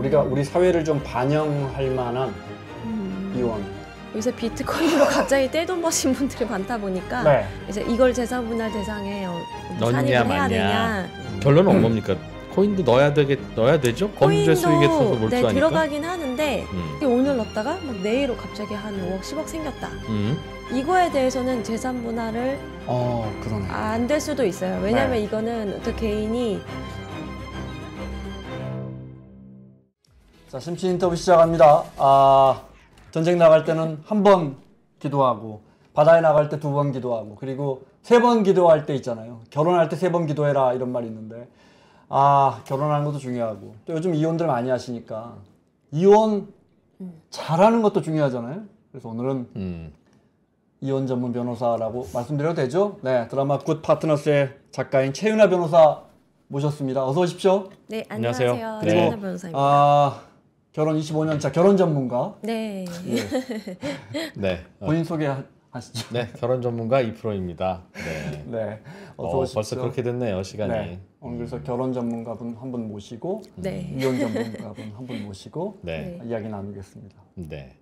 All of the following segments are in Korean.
우리가 음. 우리 사회를 좀 반영할 만한 음. 이원. 요새 비트코인으로 갑자기 떼돈 버신 분들이 많다 보니까 네. 이제 이걸 재산분할 대상에 어, 뭐 넣냐 해야 마냐 되냐. 음. 결론은 뭡니까? 코인도 넣어야 되게 넣어야 되죠? 범죄 수익에 서 코인도 네, 들어가긴 하는데 음. 이 오늘 넣었다가 막 내일 갑자기 한 5억 10억 생겼다. 음. 이거에 대해서는 재산 분할을 어안될 아, 수도 있어요. 왜냐면 네. 이거는 또 개인이 자, 심시 인터뷰 시작합니다. 아, 전쟁 나갈 때는 한 번 기도하고, 바다에 나갈 때 두 번 기도하고, 그리고 세 번 기도할 때 있잖아요. 결혼할 때 세 번 기도해라, 이런 말이 있는데, 아, 결혼하는 것도 중요하고, 또 요즘 이혼들 많이 하시니까, 이혼 잘하는 것도 중요하잖아요. 그래서 오늘은 음. 이혼 전문 변호사라고 말씀드려도 되죠? 네, 드라마 굿 파트너스의 작가인 최윤아 변호사 모셨습니다. 어서 오십시오. 네, 안녕하세요. 안녕하세요. 최윤아 변호사입니다. 아, 결혼 25년 차 결혼 전문가. 네. 예. 네. 네. 본인 소개 하시죠. 네, 결혼 전문가 이프로입니다. 네. 네. 어, 벌써 그렇게 됐네요, 시간이. 네. 오늘 그래서 음. 결혼 전문가분 한 분 모시고 네. 이혼 전문가분 한 분 모시고 네. 네. 이야기 나누겠습니다. 네.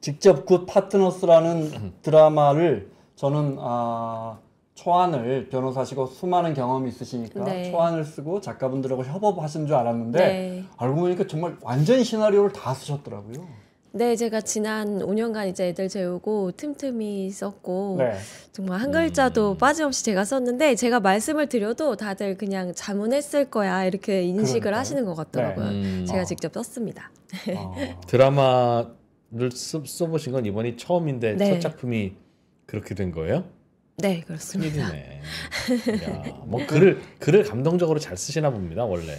직접 굿 파트너스라는 음. 드라마를 저는 아 초안을 변호사시고 수많은 경험이 있으시니까 네. 초안을 쓰고 작가분들하고 협업하신 줄 알았는데 네. 알고 보니까 정말 완전히 시나리오를 다 쓰셨더라고요. 네, 제가 지난 5년간 이제 애들 재우고 틈틈이 썼고 네. 정말 한 글자도 음. 빠짐없이 제가 썼는데 제가 말씀을 드려도 다들 그냥 자문했을 거야 이렇게 인식을 그러니까요. 하시는 것 같더라고요. 네. 음. 제가 아. 직접 썼습니다. 어. 드라마를 써, 보신건 이번이 처음인데 네. 첫 작품이 그렇게 된 거예요? 네 그렇습니다. 큰일이네. 야, 뭐 글을 글을 감동적으로 잘 쓰시나 봅니다 원래.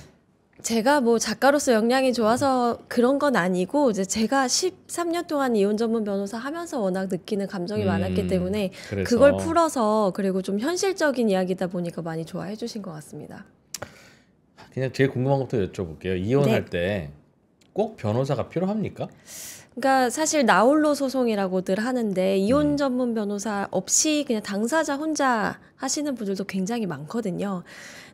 제가 뭐 작가로서 역량이 좋아서 그런 건 아니고 이제 제가 13년 동안 이혼 전문 변호사 하면서 워낙 느끼는 감정이 음, 많았기 때문에 그래서. 그걸 풀어서 그리고 좀 현실적인 이야기다 보니까 많이 좋아해 주신 것 같습니다. 그냥 제일 궁금한 것부터 여쭤볼게요. 이혼할 네. 때꼭 변호사가 필요합니까? 그러니까 사실 나홀로 소송이라고들 하는데 이혼 음. 전문 변호사 없이 그냥 당사자 혼자 하시는 분들도 굉장히 많거든요.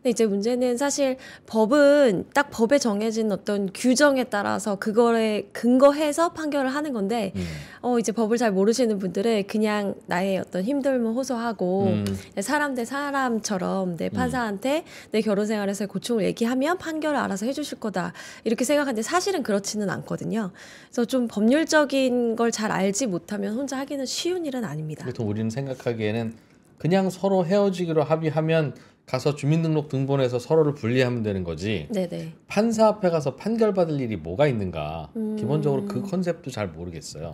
근데 이제 문제는 사실 법은 딱 법에 정해진 어떤 규정에 따라서 그거에 근거해서 판결을 하는 건데 음. 어 이제 법을 잘 모르시는 분들은 그냥 나의 어떤 힘듦을 호소하고 음. 사람 대 사람처럼 내 음. 판사한테 내 결혼 생활에서의 고충을 얘기하면 판결을 알아서 해주실 거다 이렇게 생각하는데 사실은 그렇지는 않거든요. 그래서 좀 법률적인 걸 잘 알지 못하면 혼자 하기는 쉬운 일은 아닙니다. 보통 우리는 생각하기에는 그냥 서로 헤어지기로 합의하면 가서 주민등록 등본에서 서로를 분리하면 되는 거지. 네네. 판사 앞에 가서 판결 받을 일이 뭐가 있는가. 음... 기본적으로 그 컨셉도 잘 모르겠어요.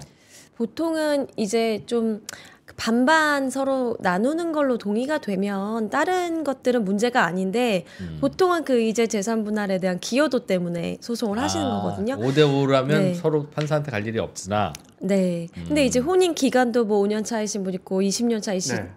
보통은 이제 좀 반반 서로 나누는 걸로 동의가 되면 다른 것들은 문제가 아닌데 음. 보통은 그 이제 재산 분할에 대한 기여도 때문에 소송을 아, 하시는 거거든요. 5대 5라면 네. 서로 판사한테 갈 일이 없으나 네. 음. 근데 이제 혼인 기간도 뭐 5년 차이신 분 있고 20년 차이시는데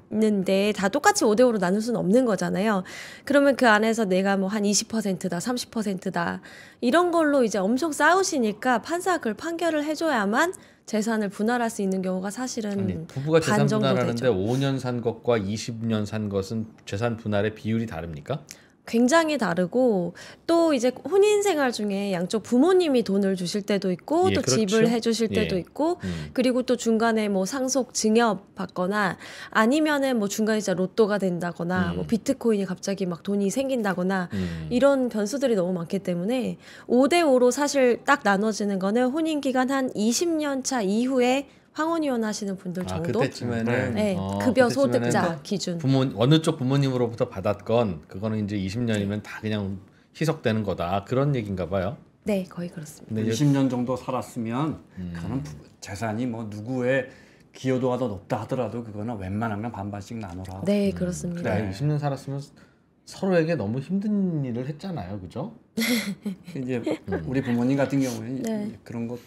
네. 다 똑같이 5대 5로 나눌 수는 없는 거잖아요. 그러면 그 안에서 내가 뭐 한 20%다, 30%다 이런 걸로 이제 엄청 싸우시니까 판사가 그걸 판결을 해줘야만 재산을 분할할 수 있는 경우가 사실은 아니, 부부가 재산 분할하는데 되죠. 5년 산 것과 20년 산 것은 재산 분할의 비율이 다릅니까? 굉장히 다르고 또 이제 혼인 생활 중에 양쪽 부모님이 돈을 주실 때도 있고 예, 또 그렇죠. 집을 해주실 예. 때도 예. 있고 음. 그리고 또 중간에 뭐 상속 증여 받거나 아니면은 뭐 중간에 진짜 로또가 된다거나 음. 뭐 비트코인이 갑자기 막 돈이 생긴다거나 음. 이런 변수들이 너무 많기 때문에 5대 5로 사실 딱 나눠지는 거는 혼인 기간 한 20년 차 이후에 황혼 이혼하시는 분들 아, 정도. 아, 그때쯤에는 네. 네, 어, 급여 소득자 기준. 부모 어느 쪽 부모님으로부터 받았건 그거는 이제 20년이면 다 그냥 희석되는 거다 그런 얘기인가 봐요. 네, 거의 그렇습니다. 20년 정도 살았으면 음. 그거 재산이 뭐 누구의 기여도가 더 높다 하더라도 그거는 웬만하면 반반씩 나눠라. 네, 음. 그렇습니다. 네, 20년 살았으면 서로에게 너무 힘든 일을 했잖아요, 그죠? 이제 음. 우리 부모님 같은 경우에는 네. 그런 것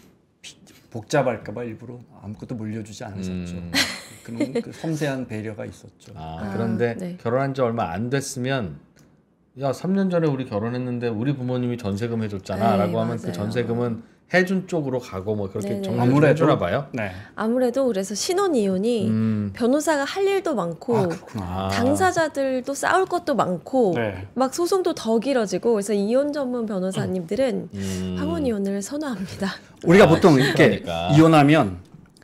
복잡할까봐 일부러 아무것도 물려주지 않으셨죠. 음. 그런 그 섬세한 배려가 있었죠. 아, 아 그런데 아, 네. 결혼한 지 얼마 안 됐으면 야 3년 전에 우리 결혼했는데 우리 부모님이 전세금 해줬잖아라고 네, 하면 그 맞아요. 그 전세금은 해준 쪽으로 가고 뭐 그렇게 네. 정리를 해주나 봐요. 네. 아무래도 그래서 신혼 이혼이 음. 변호사가 할 일도 많고 아, 당사자들도 싸울 것도 많고 네. 막 소송도 더 길어지고 그래서 이혼 전문 변호사님들은 음. 음. 황혼 이혼을 선호합니다. 우리가 아, 보통 이렇게 그러니까. 이혼하면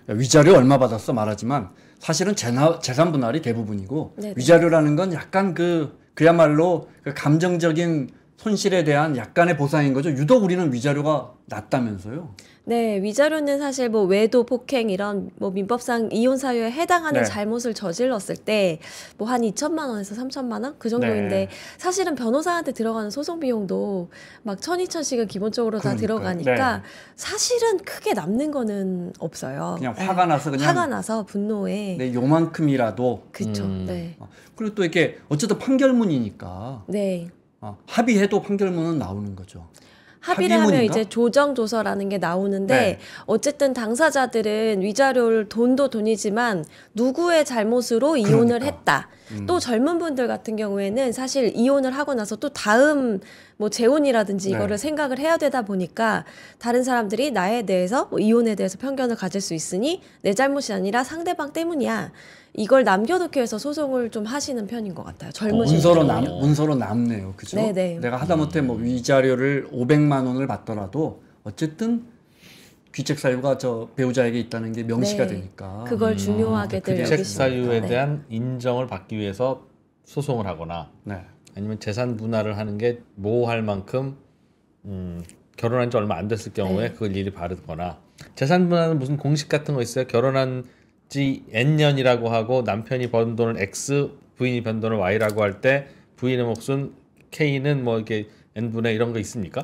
위자료 얼마 받았어 말하지만 사실은 재나, 재산 분할이 대부분이고 네네. 네. 위자료라는 건 약간 그 그야말로 그 감정적인 손실에 대한 약간의 보상인 거죠. 유독 우리는 위자료가 낮다면서요. 네, 위자료는 사실 뭐 외도, 폭행 이런 뭐 민법상 이혼 사유에 해당하는 네. 잘못을 저질렀을 때 뭐 한 2천만 원에서 3천만 원 그 정도인데 네. 사실은 변호사한테 들어가는 소송 비용도 막 1천, 2천씩은 기본적으로 그러니까요. 다 들어가니까 네. 사실은 크게 남는 거는 없어요. 그냥 네. 화가 나서 그냥 화가 나서 분노에 네, 요만큼이라도 그렇죠. 음. 네. 어, 그리고 또 이렇게 어쨌든 판결문이니까 네. 어, 합의해도 판결문은 나오는 거죠. 합의를 합의문인가? 하면 이제 조정 조서라는 게 나오는데 네. 어쨌든 당사자들은 위자료를 돈도 돈이지만 누구의 잘못으로 이혼을 그러니까. 했다. 음. 또 젊은 분들 같은 경우에는 사실 이혼을 하고 나서 또 다음 뭐 재혼이라든지 네. 이거를 생각을 해야 되다 보니까 다른 사람들이 나에 대해서 뭐 이혼에 대해서 편견을 가질 수 있으니 내 잘못이 아니라 상대방 때문이야. 이걸 남겨놓기 위해서 소송을 좀 하시는 편인 것 같아요. 젊은 문서로 어, 남 문서로 남네요. 그죠? 네네. 네. 내가 하다못해 뭐 위자료를 500만 원을 받더라도 어쨌든 귀책 사유가 저 배우자에게 있다는 게 명시가 네. 되니까 그걸 중요하게들 음, 아, 그 귀책 사유에 네. 대한 인정을 받기 위해서 소송을 하거나 네. 아니면 재산 분할을 하는 게 모호할 뭐 만큼 음, 결혼한 지 얼마 안 됐을 경우에 네. 그걸 일일이 바르거나 재산 분할은 무슨 공식 같은 거 있어요? 결혼한 지 n년이라고 하고 남편이 번 돈을 x 부인이 번 돈을 y라고 할 때 부인의 몫은 k는 뭐 이렇게 n분의 이런 거 있습니까?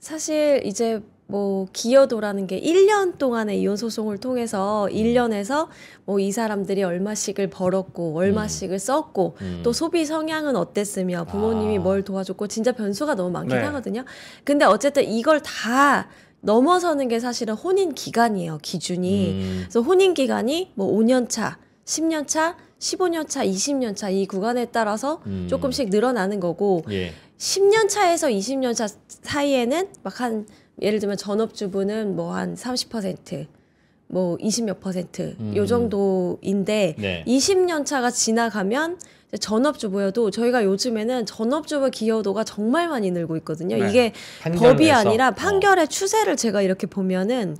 사실 이제 뭐 기여도라는 게 1년 동안의 이혼 소송을 통해서 1년에서 뭐 이 사람들이 얼마씩을 벌었고 얼마씩을 음. 썼고 음. 또 소비 성향은 어땠으며 부모님이 아. 뭘 도와줬고 진짜 변수가 너무 많긴 네. 하거든요. 근데 어쨌든 이걸 다 넘어서는 게 사실은 혼인 기간이에요 기준이 음. 그래서 혼인 기간이 뭐 5년 차, 10년 차, 15년 차, 20년 차이 구간에 따라서 음. 조금씩 늘어나는 거고 예. 10년 차에서 20년 차 사이에는 막 한 예를 들면 전업주부는 뭐 한 30%. 뭐 20몇 뭐 퍼센트 음. 요 정도인데 네. 20년 차가 지나가면 전업주부여도 저희가 요즘에는 전업주부 기여도가 정말 많이 늘고 있거든요. 네. 이게 법이 내서. 아니라 판결의 어. 추세를 제가 이렇게 보면은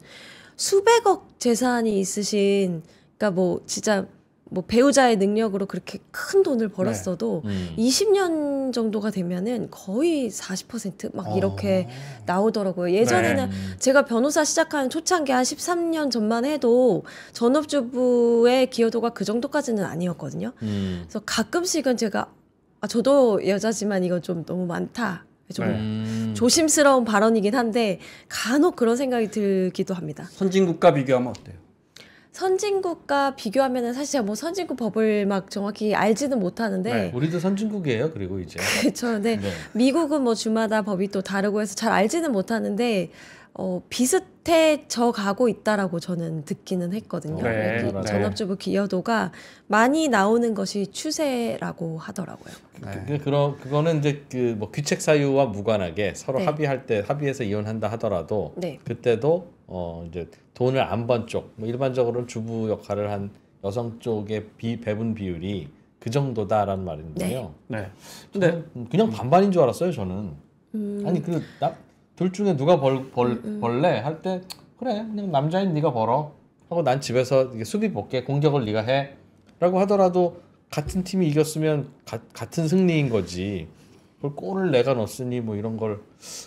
수백억 재산이 있으신 그러니까 뭐 진짜 뭐 배우자의 능력으로 그렇게 큰 돈을 네. 벌었어도 네. 음. 20년 정도가 되면은 거의 40%막 아. 이렇게 나오더라고요. 예전에는 네. 제가 변호사 시작한 초창기 한 13년 전만 해도 전업주부의 기여도가 그 정도까지는 아니었거든요. 음. 그래서 가끔씩은 제가 아, 저도 여자지만 이건 좀 너무 많다. 좀 네. 음. 조심스러운 발언이긴 한데 간혹 그런 생각이 들기도 합니다. 선진국과 비교하면 어때요? 선진국과 비교하면 사실 뭐 선진국 법을 막 정확히 알지는 못하는데 네, 우리도 선진국이에요. 그리고 이제 그렇죠. 근 네. 미국은 뭐 주마다 법이 또 다르고 해서 잘 알지는 못하는데 어, 비슷해져 가고 있다라고 저는 듣기는 했거든요. 네, 전업주부 기여도가 많이 나오는 것이 추세라고 하더라고요. 그, 네. 그, 그런 그거는 이제 그뭐 규책 사유와 무관하게 서로 네. 합의할 때 합의해서 이혼한다 하더라도 네. 그때도 어 이제 돈을 안 번 쪽, 뭐 일반적으로 주부 역할을 한 여성 쪽의 비, 배분 비율이 그 정도다라는 말인데요. 네. 네. 근데 음, 그냥 반반인 줄 알았어요, 저는. 음. 아니 그나둘 중에 누가 벌, 벌 음. 음. 벌래 할 때 그래 그냥 남자인 네가 벌어 하고 난 집에서 이게 수비 볼게 공격을 네가 해라고 하더라도 같은 팀이 이겼으면 가, 같은 승리인 거지. 그걸 골을 내가 넣었으니 뭐 이런 걸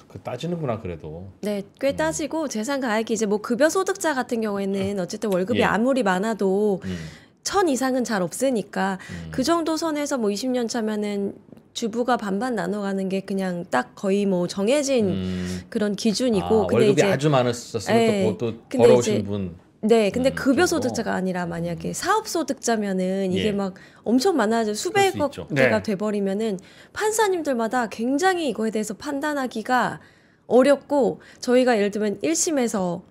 그 따지는구나 그래도. 네, 꽤 음. 따지고 재산 가액이 이제 뭐 급여 소득자 같은 경우에는 아. 어쨌든 월급이 예. 아무리 많아도 음. 천 이상은 잘 없으니까 음. 그 정도 선에서 뭐 20년 차면은 주부가 반반 나눠가는 게 그냥 딱 거의 뭐 정해진 음. 그런 기준이고 아, 근데 월급이 이제, 아주 많았었으면 또그것 예. 뭐 벌어오신 이제, 분 네, 음, 근데 급여소득자가 아니라 만약에 사업소득자면은 이게 예. 막 엄청 많아져 수백억대가 네. 돼버리면은 판사님들마다 굉장히 이거에 대해서 판단하기가 어렵고 저희가 예를 들면 1심에서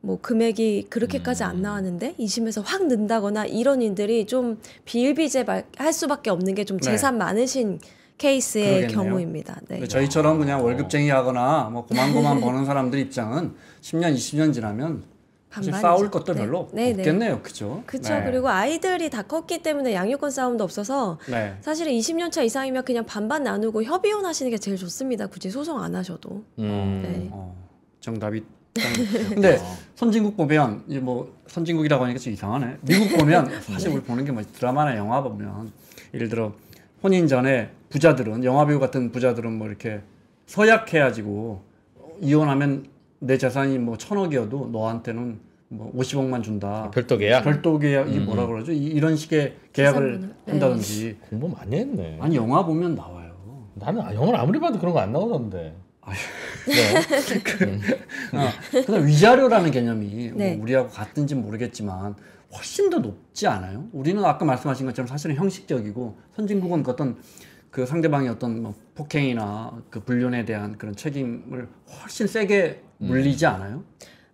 뭐 금액이 그렇게까지 안 음. 나왔는데 2심에서 확 는다거나 이런 일들이 좀 비일비재할 수밖에 없는 게좀 네. 재산 네. 많으신 케이스의 그러겠네요. 경우입니다. 네. 저희처럼 그냥 월급쟁이하거나 뭐 고만고만 버는 사람들 입장은 10년, 20년 지나면 반반 싸울 것도 네. 별로 네. 네. 없겠네요, 그죠? 그렇죠. 그리고 아이들이 다 컸기 때문에 양육권 싸움도 없어서 네. 사실은 20년 차 이상이면 그냥 반반 나누고 협의혼 하시는 게 제일 좋습니다. 굳이 소송 안 하셔도. 음. 어, 정답이 근데 선진국 보면 이뭐 선진국이라고 하니까 좀 이상하네. 미국 보면 사실 우리 보는 게뭐 드라마나 영화 보면 예를 들어 혼인 전에 부자들은 영화 배우 같은 부자들은 뭐 이렇게 서약해가지고 이혼하면 내 재산이 뭐 천억이어도 너한테는 뭐오십억만 준다. 별도 계약? 별도 계약이 뭐라 음. 그러죠? 이, 런 식의 계약을 기사분이... 네. 한다든지. 공부 많이 했네. 아니 영화 보면 나와요. 나는 아, 영화를 아무리 봐도 그런 거 안 나오던데. 아, 네. 네. 그, 음. 아, 그다음 위자료라는 개념이 뭐 네. 우리하고 같은지 모르겠지만 훨씬 더 높지 않아요? 우리는 아까 말씀하신 것처럼 사실은 형식적이고 선진국은 네. 그 어떤 그 상대방의 어떤 뭐 폭행이나 그 불륜에 대한 그런 책임을 훨씬 세게 음. 물리지 않아요?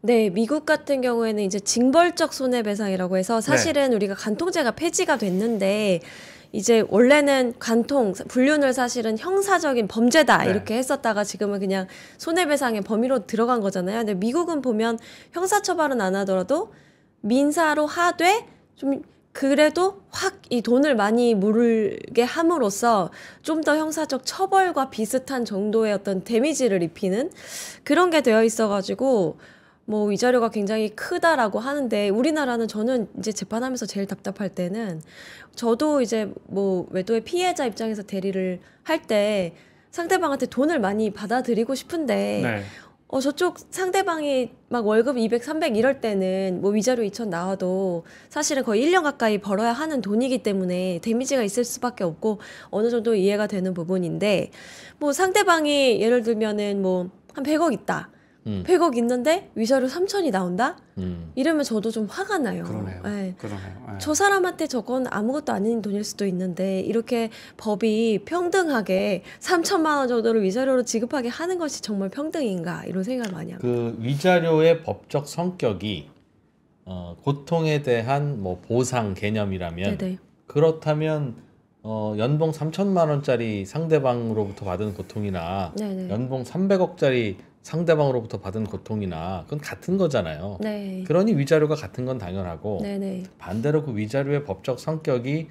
네, 미국 같은 경우에는 이제 징벌적 손해배상이라고 해서 네. 사실은 네. 우리가 간통죄가 폐지가 됐는데 이제 원래는 간통 불륜을 사실은 형사적인 범죄다 네. 이렇게 했었다가 지금은 그냥 손해배상의 범위로 들어간 거잖아요. 근데 미국은 보면 형사처벌은 안 하더라도 민사로 하되 좀 그래도 확 이 돈을 많이 물게 함으로써 좀 더 형사적 처벌과 비슷한 정도의 어떤 데미지를 입히는 그런 게 되어 있어가지고 뭐 위자료가 굉장히 크다라고 하는데 우리나라는 저는 이제 재판하면서 제일 답답할 때는 저도 이제 뭐 외도의 피해자 입장에서 대리를 할 때 상대방한테 돈을 많이 받아들이고 싶은데 네. 어, 저쪽 상대방이 막 월급 200, 300 이럴 때는 뭐 위자료 2천 나와도 사실은 거의 1년 가까이 벌어야 하는 돈이기 때문에 데미지가 있을 수밖에 없고 어느 정도 이해가 되는 부분인데 뭐 상대방이 예를 들면은 뭐 한 100억 있다. 음. 100억 있는데 위자료 3천이 나온다? 음. 이러면 저도 좀 화가 나요. 그러네요. 네. 그러네요. 네. 저 사람한테 저건 아무것도 아닌 돈일 수도 있는데 이렇게 법이 평등하게 3천만 원 정도를 위자료로 지급하게 하는 것이 정말 평등인가 이런 생각을 많이 합니다. 그 위자료의 법적 성격이 어, 고통에 대한 뭐 보상 개념이라면 네네. 네. 그렇다면 어, 연봉 3천만 원짜리 상대방으로부터 받은 고통이나 네네. 네. 연봉 300억짜리 상대방으로부터 받은 고통이나 그건 같은 거잖아요. 네. 그러니 위자료가 같은 건 당연하고 네네. 네. 반대로 그 위자료의 법적 성격이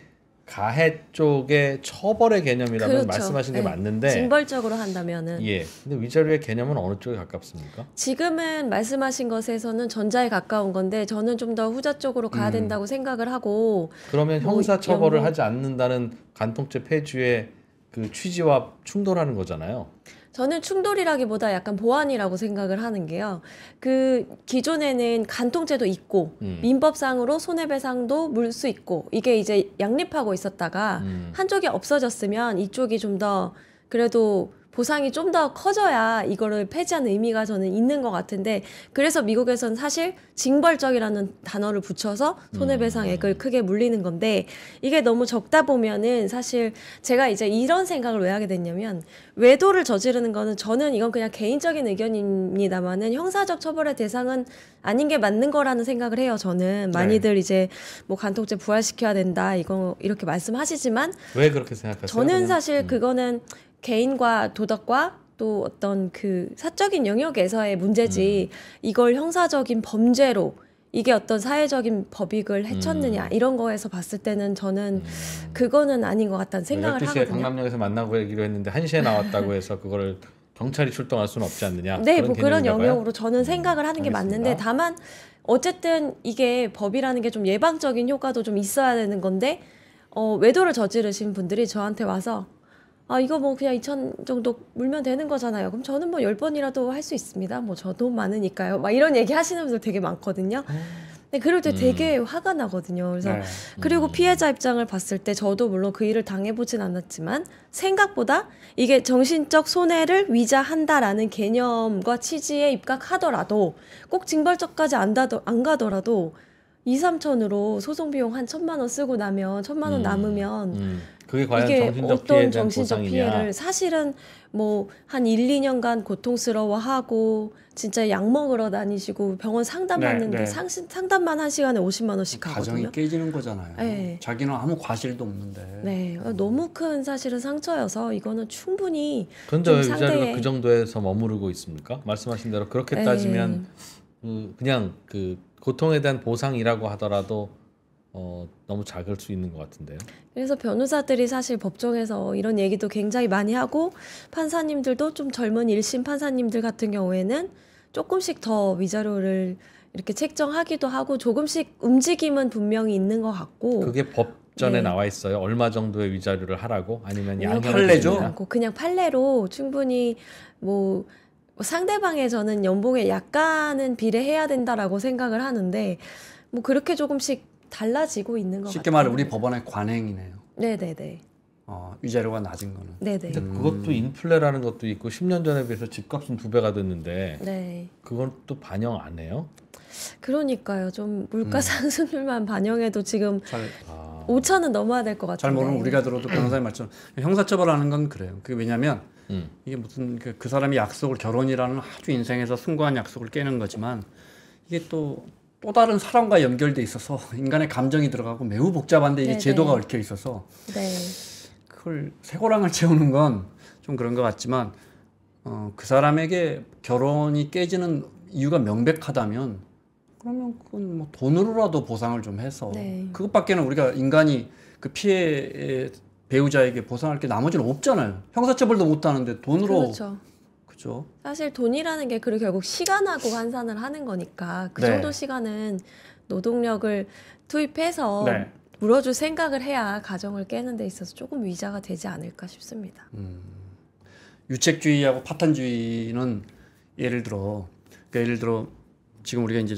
가해 쪽의 처벌의 개념이라면 그렇죠. 말씀하신 게 네. 맞는데 징벌적으로 한다면은 예 근데 위자료의 개념은 어느 쪽에 가깝습니까? 지금은 말씀하신 것에서는 전자에 가까운 건데 저는 좀 더 후자 쪽으로 가야 음. 된다고 생각을 하고 그러면 뭐 형사 처벌을 뭐, 하지 않는다는 간통죄 폐지의 그 취지와 충돌하는 거잖아요. 저는 충돌이라기보다 약간 보완이라고 생각을 하는 게요. 그 기존에는 간통죄도 있고 음. 민법상으로 손해배상도 물 수 있고 이게 이제 양립하고 있었다가 음. 한쪽이 없어졌으면 이쪽이 좀 더 그래도 보상이 좀 더 커져야 이거를 폐지하는 의미가 저는 있는 것 같은데 그래서 미국에선 사실 징벌적이라는 단어를 붙여서 손해배상액을 음, 음. 크게 물리는 건데 이게 너무 적다 보면은 사실 제가 이제 이런 생각을 왜 하게 됐냐면 외도를 저지르는 거는 저는 이건 그냥 개인적인 의견입니다만은 형사적 처벌의 대상은 아닌 게 맞는 거라는 생각을 해요 저는 네. 많이들 네. 이제 뭐 간통죄 부활시켜야 된다 이거 이렇게 말씀하시지만 왜 그렇게 생각하세요? 저는 사실 음. 그거는 개인과 도덕과 또 어떤 그 사적인 영역에서의 문제지 음. 이걸 형사적인 범죄로 이게 어떤 사회적인 법익을 해쳤느냐 음. 이런 거에서 봤을 때는 저는 음. 그거는 아닌 것 같다는 생각을 하거든요. 12시에 강남역에서 만나고 얘기로 했는데 1시에 나왔다고 해서 그거를 경찰이 출동할 수는 없지 않느냐. 네, 그런 뭐 그런 영역으로 봐요? 저는 음, 생각을 하는 알게 맞는데 다만 어쨌든 이게 법이라는 게 좀 예방적인 효과도 좀 있어야 되는 건데 어, 외도를 저지르신 분들이 저한테 와서 아, 이거 뭐 그냥 2천 정도 물면 되는 거잖아요. 그럼 저는 뭐 10번이라도 할 수 있습니다. 뭐 저도 많으니까요. 막 이런 얘기 하시는 분들 되게 많거든요. 근데 어. 네, 그럴 때 음. 되게 화가 나거든요. 그래서 네. 그리고 음. 피해자 입장을 봤을 때 저도 물론 그 일을 당해보진 않았지만 생각보다 이게 정신적 손해를 위자한다라는 개념과 취지에 입각하더라도 꼭 징벌적까지 안, 다도, 안 가더라도 2, 3천으로 소송 비용 한 천만 원 쓰고 나면 천만 원 음. 남으면 음. 그게 과연 이게 정신적 어떤 정신적 보상이냐. 피해를 사실은 뭐한 1, 2년간 고통스러워하고 진짜 약 먹으러 다니시고 병원 상담받는데 네, 네. 상신, 상담만 한 시간에 50만 원씩 가정이 하거든요. 깨지는 거잖아요. 네. 자기는 아무 과실도 없는데. 네, 음. 너무 큰 사실은 상처여서 이거는 충분히. 그데왜 위자료가 그 정도에서 머무르고 있습니까? 말씀하신 대로 그렇게 네. 따지면 음, 그냥 그 고통에 대한 보상이라고 하더라도 어, 너무 작을 수 있는 것 같은데요. 그래서 변호사들이 사실 법정에서 이런 얘기도 굉장히 많이 하고 판사님들도 좀 젊은 일심 판사님들 같은 경우에는 조금씩 더 위자료를 이렇게 책정하기도 하고 조금씩 움직임은 분명히 있는 것 같고 그게 법전에 네. 나와 있어요. 얼마 정도의 위자료를 하라고 아니면 양형 판례죠. 그냥 판례로 충분히 뭐 상대방의 저는 연봉에 약간은 비례해야 된다라고 생각을 하는데 뭐 그렇게 조금씩 달라지고 있는 것 쉽게 같아요. 쉽게 말해 우리 법원의 관행이네요. 네네네. 어, 위자료가 낮은 거는. 네네. 근데 그것도 인플레라는 것도 있고 10년 전에 비해서 집값은 두 배가 됐는데. 네. 그건 또 반영 안 해요? 그러니까요. 좀 물가 음. 상승률만 음. 반영해도 지금 잘, 아. 5천은 넘어야 될 것 같아요. 잘 모르는 우리가 들어도 변호사님 말처럼 형사처벌하는 건 그래요. 그게 왜냐하면 음. 이게 무슨 그, 그 사람이 약속을 결혼이라는 아주 인생에서 숭고한 약속을 깨는 거지만 이게 또또 다른 사람과 연결돼 있어서 인간의 감정이 들어가고 매우 복잡한데 이게 네, 네. 제도가 얽혀 있어서 네. 그걸 새고랑을 채우는 건 좀 그런 것 같지만 어, 그 사람에게 결혼이 깨지는 이유가 명백하다면 그러면 그건 뭐 돈으로라도 보상을 좀 해서 네. 그것밖에는 우리가 인간이 그 피해 배우자에게 보상할 게 나머지는 없잖아요. 형사처벌도 못 하는데 돈으로 그렇죠. 그죠. 사실 돈이라는 게 그리고 결국 시간하고 환산을 하는 거니까 그 네. 정도 시간은 노동력을 투입해서 네. 물어줄 생각을 해야 가정을 깨는 데 있어서 조금 위자가 되지 않을까 싶습니다. 음, 유책주의하고 파탄주의는 예를 들어 그러니까 예를 들어 지금 우리가 이제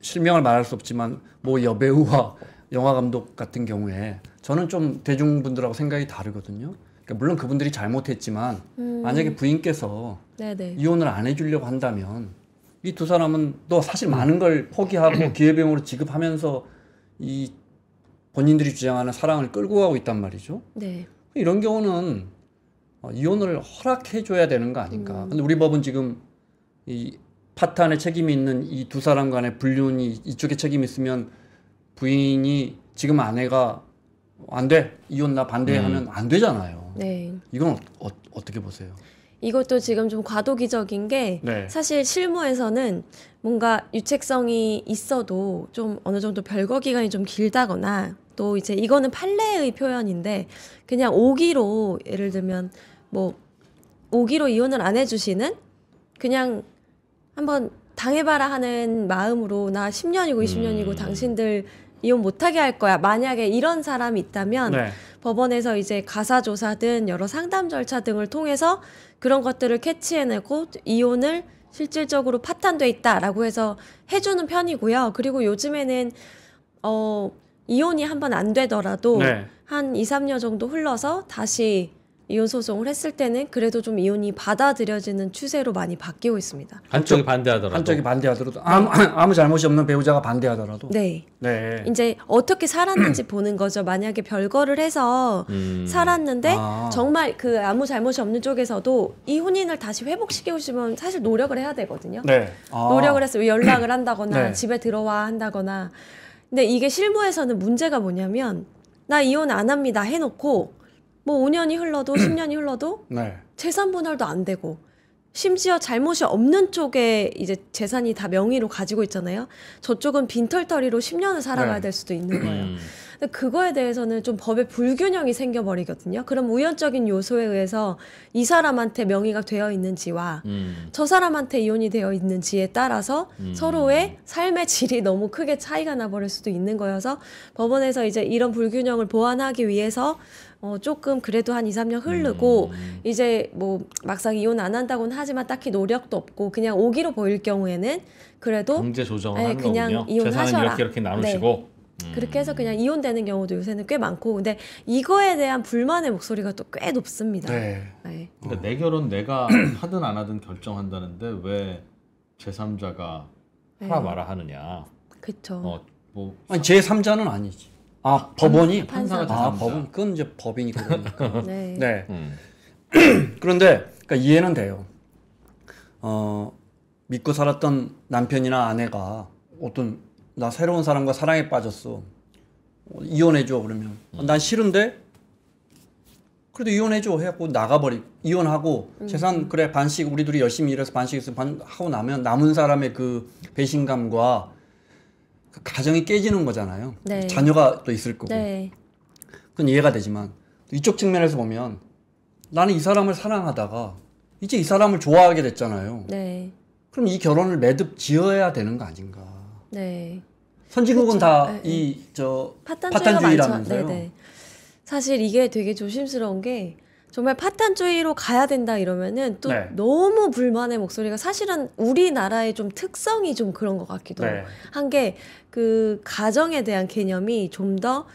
실명을 말할 수 없지만 뭐 여배우와 영화 감독 같은 경우에 저는 좀 대중분들하고 생각이 다르거든요. 그러니까 물론 그분들이 잘못했지만 음. 만약에 부인께서 네네. 이혼을 안 해주려고 한다면 이 두 사람은 또 사실 많은 걸 포기하고 음. 기회비용으로 지급하면서 이 본인들이 주장하는 사랑을 끌고 가고 있단 말이죠. 네. 이런 경우는 어, 이혼을 허락해줘야 되는 거 아닌가. 음. 근데 우리 법은 지금 이 파탄의 책임이 있는 이 두 사람 간의 불륜이 이쪽에 책임이 있으면 부인이 지금 아내가 안 돼 이혼 나 반대하면 음. 안 되잖아요. 네. 이건 어, 어, 어떻게 보세요? 이것도 지금 좀 과도기적인 게 네. 사실 실무에서는 뭔가 유책성이 있어도 좀 어느 정도 별거 기간이 좀 길다거나 또 이제 이거는 판례의 표현인데 그냥 오기로 예를 들면 뭐 오기로 이혼을 안 해주시는 그냥 한번 당해봐라 하는 마음으로 나 10년이고 20년이고 음. 당신들 이혼 못하게 할 거야 만약에 이런 사람이 있다면 네. 법원에서 이제 가사 조사든 여러 상담 절차 등을 통해서 그런 것들을 캐치해내고 이혼을 실질적으로 파탄돼 있다라고 해서 해주는 편이고요. 그리고 요즘에는 어 이혼이 한 번 안 되더라도 네. 한 2, 3년 정도 흘러서 다시 이혼 소송을 했을 때는 그래도 좀 이혼이 받아들여지는 추세로 많이 바뀌고 있습니다. 한쪽이 반대하더라도 한쪽이 반대하더라도 아무, 아무 잘못이 없는 배우자가 반대하더라도 네. 네. 이제 어떻게 살았는지 보는 거죠. 만약에 별거를 해서 음. 살았는데 아. 정말 그 아무 잘못이 없는 쪽에서도 이 혼인을 다시 회복시키고 싶으면 사실 노력을 해야 되거든요. 네. 아. 아. 노력을 해서 연락을 한다거나 네. 집에 들어와 한다거나 근데 이게 실무에서는 문제가 뭐냐면 나 이혼 안 합니다 해놓고 뭐 5년이 흘러도 10년이 흘러도 네. 재산 분할도 안 되고 심지어 잘못이 없는 쪽에 이제 재산이 다 명의로 가지고 있잖아요. 저쪽은 빈털터리로 10년을 살아가야 네. 될 수도 있는 거예요. 음. 근데 그거에 대해서는 좀 법의 불균형이 생겨버리거든요. 그럼 우연적인 요소에 의해서 이 사람한테 명의가 되어 있는지와 음. 저 사람한테 이혼이 되어 있는지에 따라서 음. 서로의 삶의 질이 너무 크게 차이가 나버릴 수도 있는 거여서 법원에서 이제 이런 불균형을 보완하기 위해서 어, 조금 그래도 한 2, 3년 흐르고 음. 이제 뭐 막상 이혼 안 한다고는 하지만 딱히 노력도 없고 그냥 오기로 보일 경우에는 그래도 경제 조정을 네, 예, 하는 그냥 거군요. 이혼하셔라. 이렇게 이렇게 나누시고 네. 음. 그렇게 해서 그냥 이혼되는 경우도 요새는 꽤 많고 근데 이거에 대한 불만의 목소리가 또 꽤 높습니다. 네. 네. 그러니까 내 결혼 내가 하든 안 하든 결정한다는데 왜 제3자가 하라 말아 하느냐. 그렇죠. 어, 뭐 아니 제3자는 아니지. 아 법원이 판사가 아다 법은 그건 이제 법이니까 그 네. 네. 음. 그런데 그러니까 이해는 돼요. 어 믿고 살았던 남편이나 아내가 어떤 나 새로운 사람과 사랑에 빠졌어. 이혼해줘 그러면 어, 난 싫은데 그래도 이혼해줘 해갖고 나가버리 이혼하고 음. 재산 그래 반씩 우리 둘이 열심히 일해서 반씩 있으면 반 하고 나면 남은 사람의 그 배신감과 가정이 깨지는 거잖아요. 네. 자녀가 또 있을 거고. 네. 그건 이해가 되지만 이쪽 측면에서 보면 나는 이 사람을 사랑하다가 이제 이 사람을 좋아하게 됐잖아요. 네. 그럼 이 결혼을 매듭 지어야 되는 거 아닌가? 네. 선진국은 다 이저 그렇죠. 네, 네. 파탄주의라면서요. 네, 사실 이게 되게 조심스러운 게 정말 파탄주의로 가야 된다 이러면은 또 네. 너무 불만의 목소리가 사실은 우리나라의 좀 특성이 좀 그런 것 같기도 네. 한게 그 가정에 대한 개념이 좀 더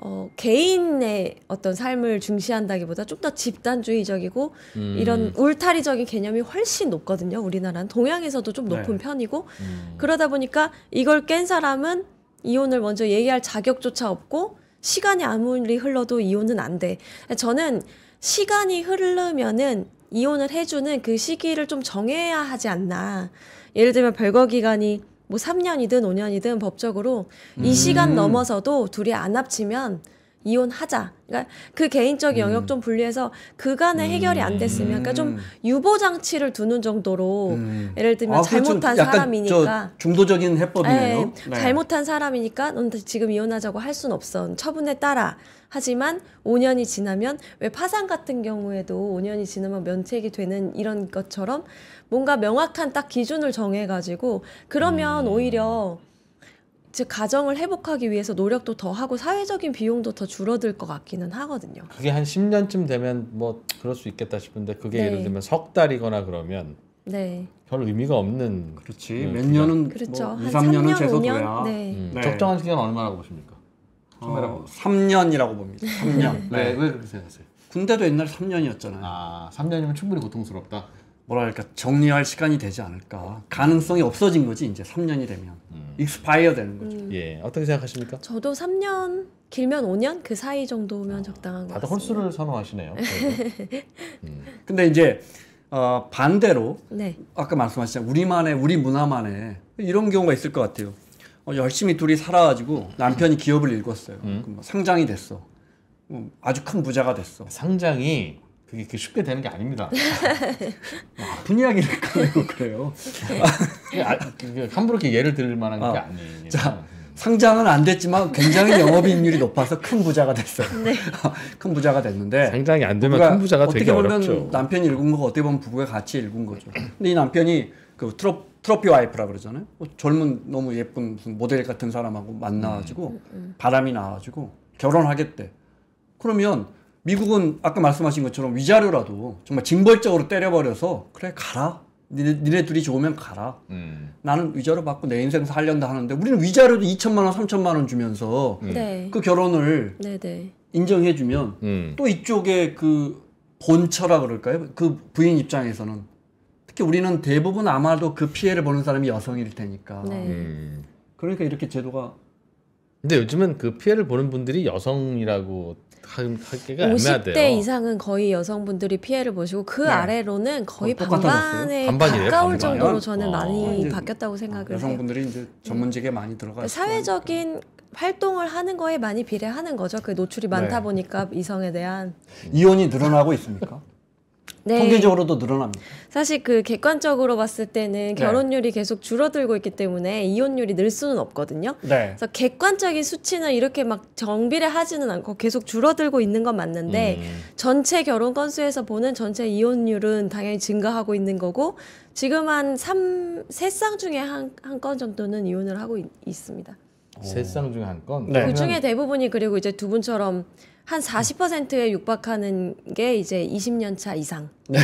어, 개인의 어떤 삶을 중시한다기보다 좀 더 집단주의적이고 음. 이런 울타리적인 개념이 훨씬 높거든요. 우리나라는 동양에서도 좀 높은 네. 편이고 음. 그러다 보니까 이걸 깬 사람은 이혼을 먼저 얘기할 자격조차 없고 시간이 아무리 흘러도 이혼은 안 돼. 저는 시간이 흐르면은 이혼을 해주는 그 시기를 좀 정해야 하지 않나. 예를 들면 별거 기간이 뭐 3년이든 5년이든 법적으로 음. 이 시간 음. 넘어서도 둘이 안 합치면 이혼하자. 그러니까 그 개인적 음. 영역 음. 좀 분리해서 그간의 해결이 안 됐으면 그러니까 좀 음. 유보 장치를 두는 정도로 음. 예를 들면 아, 잘못한 사람이니까 중도적인 해법이네요. 에 예, 네. 잘못한 사람이니까 넌 지금 이혼하자고 할 순 없어. 처분에 따라 하지만 5년이 지나면 왜 파산 같은 경우에도 5년이 지나면 면책이 되는 이런 것처럼 뭔가 명확한 딱 기준을 정해가지고 그러면 음. 오히려 즉 가정을 회복하기 위해서 노력도 더 하고 사회적인 비용도 더 줄어들 것 같기는 하거든요. 그게 한 10년쯤 되면 뭐 그럴 수 있겠다 싶은데 그게 네. 예를 들면 석 달이거나 그러면 네. 별 의미가 없는 그렇지. 음, 몇 기간. 년은 뭐 그렇죠. 뭐 2, 3년은 최소 5야 네. 음. 네. 적정한 시간 얼마라고 보십니까? 소매라고. 3년이라고 어, 봅니다. 3년. 네. 왜, 왜 그렇게 생각하세요? 군대도 옛날 3년이었잖아요. 아, 3년이면 충분히 고통스럽다. 뭐랄까 정리할 시간이 되지 않을까 가능성이 없어진 거지 이제 3년이 되면 음. 익스파이어 되는 거죠. 음. 예 어떻게 생각하십니까? 저도 3년 길면 5년 그 사이 정도면 어, 적당한 것 같습니다. 다들 홀수를 선호하시네요. 음. 근데 이제 어, 반대로 네. 아까 말씀하셨잖 우리만의 우리 문화만의 이런 경우가 있을 것 같아요. 어, 열심히 둘이 살아가지고 남편이 기업을 읽었어요 음. 뭐 상장이 됐어. 어, 아주 큰 부자가 됐어. 상장이 그게 그렇게 쉽게 되는 게 아닙니다. 뭐 아픈 이야기를 꺼내고 그래요. 아, 함부로 이렇게 예를 들을 만한 아, 게 아니에요. 자, 음. 상장은 안 됐지만 굉장히 영업이익률이 높아서 큰 부자가 됐어요. 네. 큰 부자가 됐는데 상장이 안 되면 큰 부자가 되게 어렵죠. 어떻게 보면 남편이 읽은 거고 어떻게 보면 부부가 같이 읽은 거죠. 근데 이 남편이 그 트럭 트로피 와이프라 그러잖아요. 어, 젊은 너무 예쁜 무슨 모델 같은 사람하고 만나가지고 음, 음, 음, 바람이 나가지고 결혼하겠대. 그러면 미국은 아까 말씀하신 것처럼 위자료라도 정말 징벌적으로 때려버려서 그래 가라. 니네, 니네 둘이 좋으면 가라. 음. 나는 위자료 받고 내 인생 살련다 하는데 우리는 위자료도 2천만 원, 3천만 원 주면서 음. 네. 그 결혼을 네, 네. 인정해주면 또 이쪽에 그 본처라 그럴까요? 그 부인 입장에서는 특히 우리는 대부분 아마도 그 피해를 보는 사람이 여성일 테니까. 네. 음. 그러니까 이렇게 제도가. 근데 요즘은 그 피해를 보는 분들이 여성이라고 하기가 애매하대요. 50대 이상은 거의 여성분들이 피해를 보시고 그 네. 아래로는 거의 어, 반반에 반반이래요? 가까울 반반. 정도로 저는 어. 많이 어, 바뀌었다고 생각을 해요. 여성분들이 이제 전문직에 많이 들어가. 그 사회적인 그러니까. 활동을 하는 거에 많이 비례하는 거죠. 그 노출이 많다 네. 보니까 이성에 대한 이혼이 늘어나고 있습니까? 네. 통계적으로도 늘어납니다. 사실 그 객관적으로 봤을 때는 네. 결혼율이 계속 줄어들고 있기 때문에 이혼율이 늘 수는 없거든요. 네. 그래서 객관적인 수치는 이렇게 막 정비를 하지는 않고 계속 줄어들고 있는 건 맞는데 음. 전체 결혼 건수에서 보는 전체 이혼율은 당연히 증가하고 있는 거고 지금 한 3, 3쌍 중에 한 한 건 정도는 이혼을 하고 있, 습니다 세쌍 중에 한 건? 네. 그 중에 대부분이 그리고 이제 두 분처럼 한 40%에 육박하는 게 이제 20년 차 이상. 네.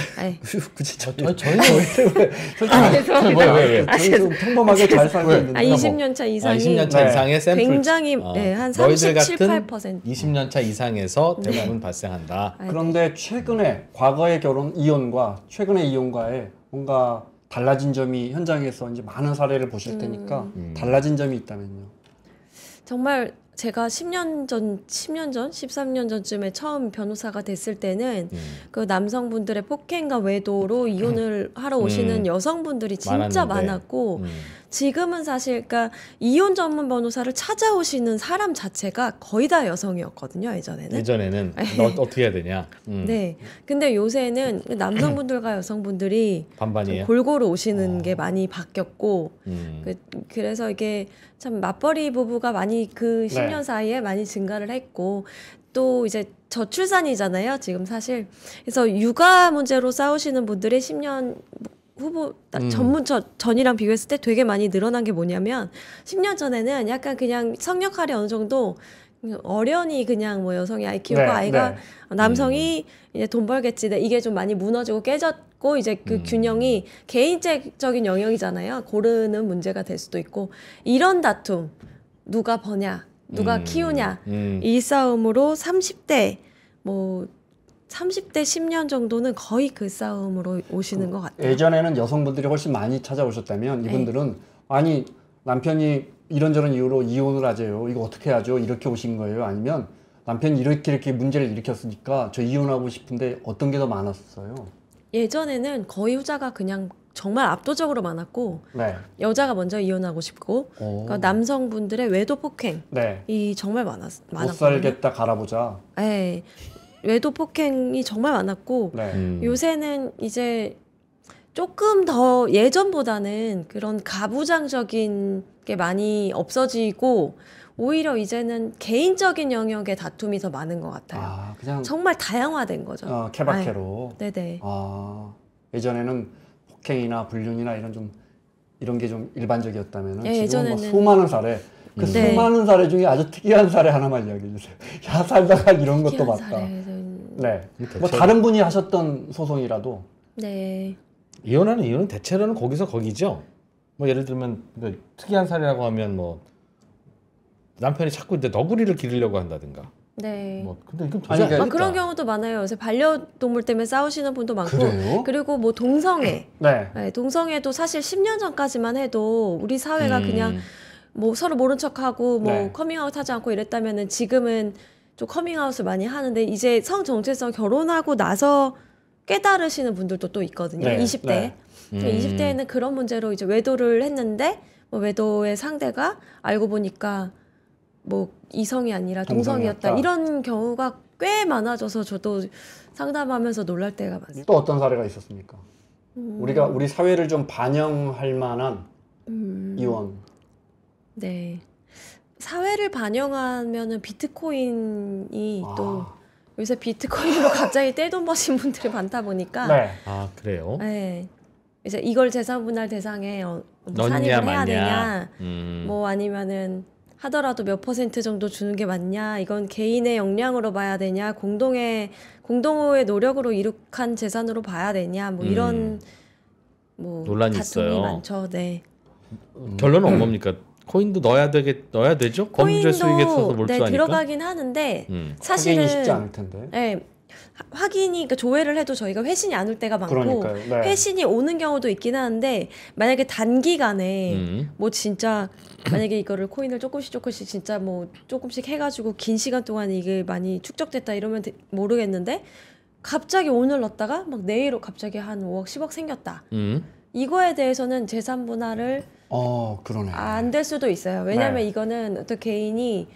굳이 네. 그 저, 저, 저희는 왜, 솔직히 왜, 왜, 아, 아, 평범하게 잘 살고 있는데. 아, 20년 차 아, 이상이. 아, 20년 차 네. 이상의 샘플. 굉장히 어. 네, 한 37, 8%. 20년 차 이상에서 네. 대부분 네. 발생한다. 그런데 최근에 과거의 결혼 이혼과 최근의 이혼과의 뭔가 달라진 점이 현장에서 이제 많은 사례를 보실 음. 테니까 음. 달라진 점이 있다면요. 정말 제가 10년 전, 10년 전, 13년 전쯤에 처음 변호사가 됐을 때는 음. 그 남성분들의 폭행과 외도로 음. 이혼을 하러 오시는 음. 여성분들이 진짜 많았는데. 많았고 음. 지금은 사실 그러니까 이혼 전문 변호사를 찾아오시는 사람 자체가 거의 다 여성이었거든요. 예전에는. 예전에는 네. 너, 어떻게 해야 되냐. 음. 네. 근데 요새는 남성분들과 여성분들이 반반이에요. 골고루 오시는 어. 게 많이 바뀌었고 음. 그, 래서 이게 참 맞벌이 부부가 많이 그 10년 네. 사이에 많이 증가를 했고 또 이제 저출산이잖아요, 지금 사실. 그래서 육아 문제로 싸우시는 분들의 10년 후보 음. 전문처 전이랑 비교했을 때 되게 많이 늘어난 게 뭐냐면 10년 전에는 약간 그냥 성역할이 어느 정도 어련히 그냥 뭐 여성이 아이 키우고 네, 아이가 네. 어, 남성이 음. 이제 돈 벌겠지. 네, 이게 좀 많이 무너지고 깨졌고 이제 그 음. 균형이 개인적인 영역이잖아요. 고르는 문제가 될 수도 있고 이런 다툼 누가 버냐, 누가 음. 키우냐 음. 이 싸움으로 30대 뭐 30대 10년 정도는 거의 그 싸움으로 오시는 그 것 같아요. 예전에는 여성분들이 훨씬 많이 찾아오셨다면 네. 이분들은 네. 아니 남편이 이런저런 이유로 이혼을 하재 이거 어떻게 하죠? 이렇게 오신 거예요. 아니면 남편이 이렇게 이렇게 문제를 일으켰으니까 저 이혼하고 싶은데 어떤 게 더 많았어요? 예전에는 거의 후자가 그냥 정말 압도적으로 많았고 네. 여자가 먼저 이혼하고 싶고 그러니까 남성분들의 외도 폭행 네. 정말 많았 많았못 살겠다 갈아보자. 네, 외도 폭행이 정말 많았고 네. 음. 요새는 이제 조금 더 예전보다는 그런 가부장적인 게 많이 없어지고 오히려 이제는 개인적인 영역의 다툼이 더 많은 것 같아요. 아, 그냥 정말 다양화된 거죠. 어, 케바케로. 네. 네네. 아, 예전에는 폭행이나 불륜이나 이런 좀 이런 게 좀 일반적이었다면 예, 지금은 뭐 예전에는... 수많은 사례 그 음. 네. 수많은 사례 중에 아주 특이한 사례 하나만 이야기해 주세요. 야 살다가 이런 것도 맞다. 네. 뭐 다른 분이 하셨던 소송이라도. 네. 이혼하는 이유는 대체로는 거기서 거기죠. 뭐 예를 들면 뭐 특이한 사례라고 하면 뭐 남편이 자꾸 이제 너구리를 기르려고 한다든가. 네. 뭐 근데 이건 아니, 아, 그런 경우도 많아요. 요새 반려동물 때문에 싸우시는 분도 많고 그래요? 그리고 뭐 동성애. 네. 네. 동성애도 사실 10년 전까지만 해도 우리 사회가 음. 그냥 뭐 서로 모른 척하고 뭐 네. 커밍아웃 하지 않고 이랬다면은 지금은 좀 커밍아웃을 많이 하는데 이제 성 정체성 결혼하고 나서 깨달으시는 분들도 또 있거든요. 네. 20대. 네. 음. 20대에는 그런 문제로 이제 외도를 했는데 뭐 외도의 상대가 알고 보니까 뭐 이성이 아니라 동성이었다. 동성이었다. 이런 경우가 꽤 많아져서 저도 상담하면서 놀랄 때가 많습니다. 또 어떤 사례가 있었습니까? 음. 우리가 우리 사회를 좀 반영할 만한 음. 이원 네. 사회를 반영하면은 비트코인이 아. 또 요새 비트코인으로 갑자기 떼돈 버신 분들이 많다 보니까 네. 아 그래요? 네. 이제 이걸 재산분할 대상에 어, 뭐 산입을 해야 맞냐. 되냐, 음. 뭐 아니면은 하더라도 몇 퍼센트 정도 주는 게 맞냐, 이건 개인의 역량으로 봐야 되냐, 공동의 공동의 노력으로 이룩한 재산으로 봐야 되냐, 뭐 음. 이런 음. 뭐 논란이 있어요. 많죠. 네. 음. 결론은 뭡니까? 코인도 넣어야 되게 넣어야 되죠? 범죄 수익에 서 몰두하니까. 네, 들어가긴 하는데 음. 사실은 쉽지 않을 텐데. 네. 확인이 그러니까 조회를 해도 저희가 회신이 안 올 때가 많고 네. 회신이 오는 경우도 있긴 하는데 만약에 단기간에 음. 뭐 진짜 만약에 이거를 코인을 조금씩 조금씩 진짜 뭐 조금씩 해가지고 긴 시간 동안 이게 많이 축적됐다 이러면 모르겠는데 갑자기 오늘 넣었다가 막 내일 갑자기 한 5억 10억 생겼다. 음. 이거에 대해서는 재산 분할을 어, 그러네. 아, 안될 수도 있어요. 왜냐하면 네. 이거는 어떤 개인이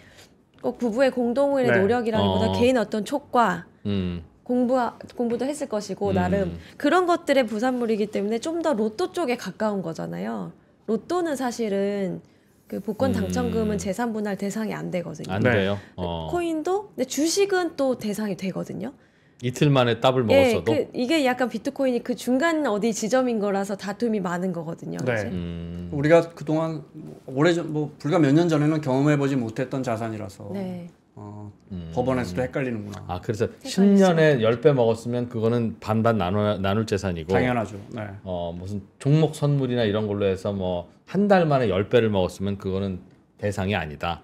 꼭 부부의 공동의 네. 노력이라기보다 어. 개인 어떤 촉과 음. 공부 공부도 했을 것이고 음. 나름 그런 것들의 부산물이기 때문에 좀 더 로또 쪽에 가까운 거잖아요. 로또는 사실은 그 복권 음. 당첨금은 음. 재산 분할 대상이 안 되거든요. 안 돼요. 네. 어. 코인도 근데 주식은 또 대상이 되거든요. 이틀 만에 답을 예, 먹었어도 예, 그, 이게 약간 비트코인이 그 중간 어디 지점인 거라서 다툼이 많은 거거든요. 네. 음. 우리가 그동안 오래전 뭐 불과 몇 년 전에는 경험해 보지 못했던 자산이라서 네. 어, 음. 법원에서도 헷갈리는구나. 아 그래서 10년에 10배 먹었으면 그거는 반반 나눠 나눌 재산이고 당연하죠. 네. 어 무슨 종목 선물이나 이런 걸로 해서 뭐 한 달 만에 10배를 먹었으면 그거는 대상이 아니다.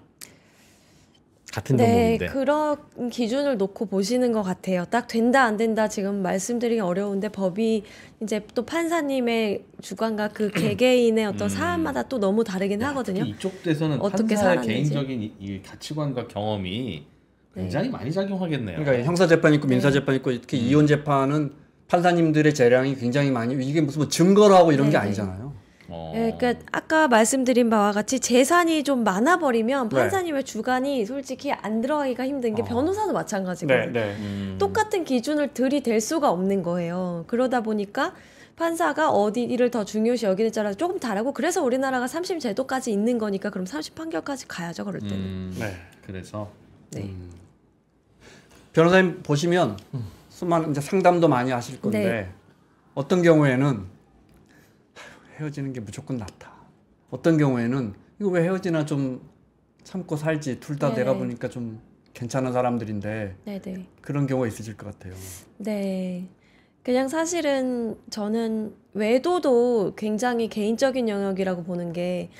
같은 네, 종목인데. 그런 기준을 놓고 보시는 것 같아요. 딱 된다 안 된다 지금 말씀드리기 어려운데 법이 이제 또 판사님의 주관과 그 개개인의 어떤 음. 사안마다 또 너무 다르긴 야, 하거든요. 이쪽 에서는 어떻게 판사의 개인적인 이, 이 가치관과 경험이 네. 굉장히 네. 많이 작용하겠네요. 그러니까 형사 재판 있고 민사 네. 재판 있고 특히 음. 이혼 재판은 판사님들의 재량이 굉장히 많이 이게 무슨 뭐 증거라고 이런 네. 게 네. 아니잖아요. 예, 그러니까 아까 말씀드린 바와 같이 재산이 좀 많아 버리면 네. 판사님의 네. 주관이 솔직히 안 들어가기가 힘든 게 어. 변호사도 마찬가지거요 네, 네. 음. 똑같은 기준을 들이댈 수가 없는 거예요. 그러다 보니까 판사가 어디를 더 중요시 여기는 자라 조금 다르고 그래서 우리나라가 삼심 제도까지 있는 거니까 그럼 삼심 판결까지 가야죠 그럴 때는. 음. 네. 그래서 네. 음. 변호사님 보시면 음. 수많은 이제 상담도 많이 하실 건데 네. 어떤 경우에는 헤어지는 게 무조건 낫다. 어떤 경우에는 이거 왜 헤어지나 좀 참고 살지 둘 다 내가 네. 보니까 좀 괜찮은 사람들인데 네네. 네. 그런 경우가 있으실 것 같아요. 네. 그냥 사실은 저는 외도도 굉장히 개인적인 영역이라고 보는 게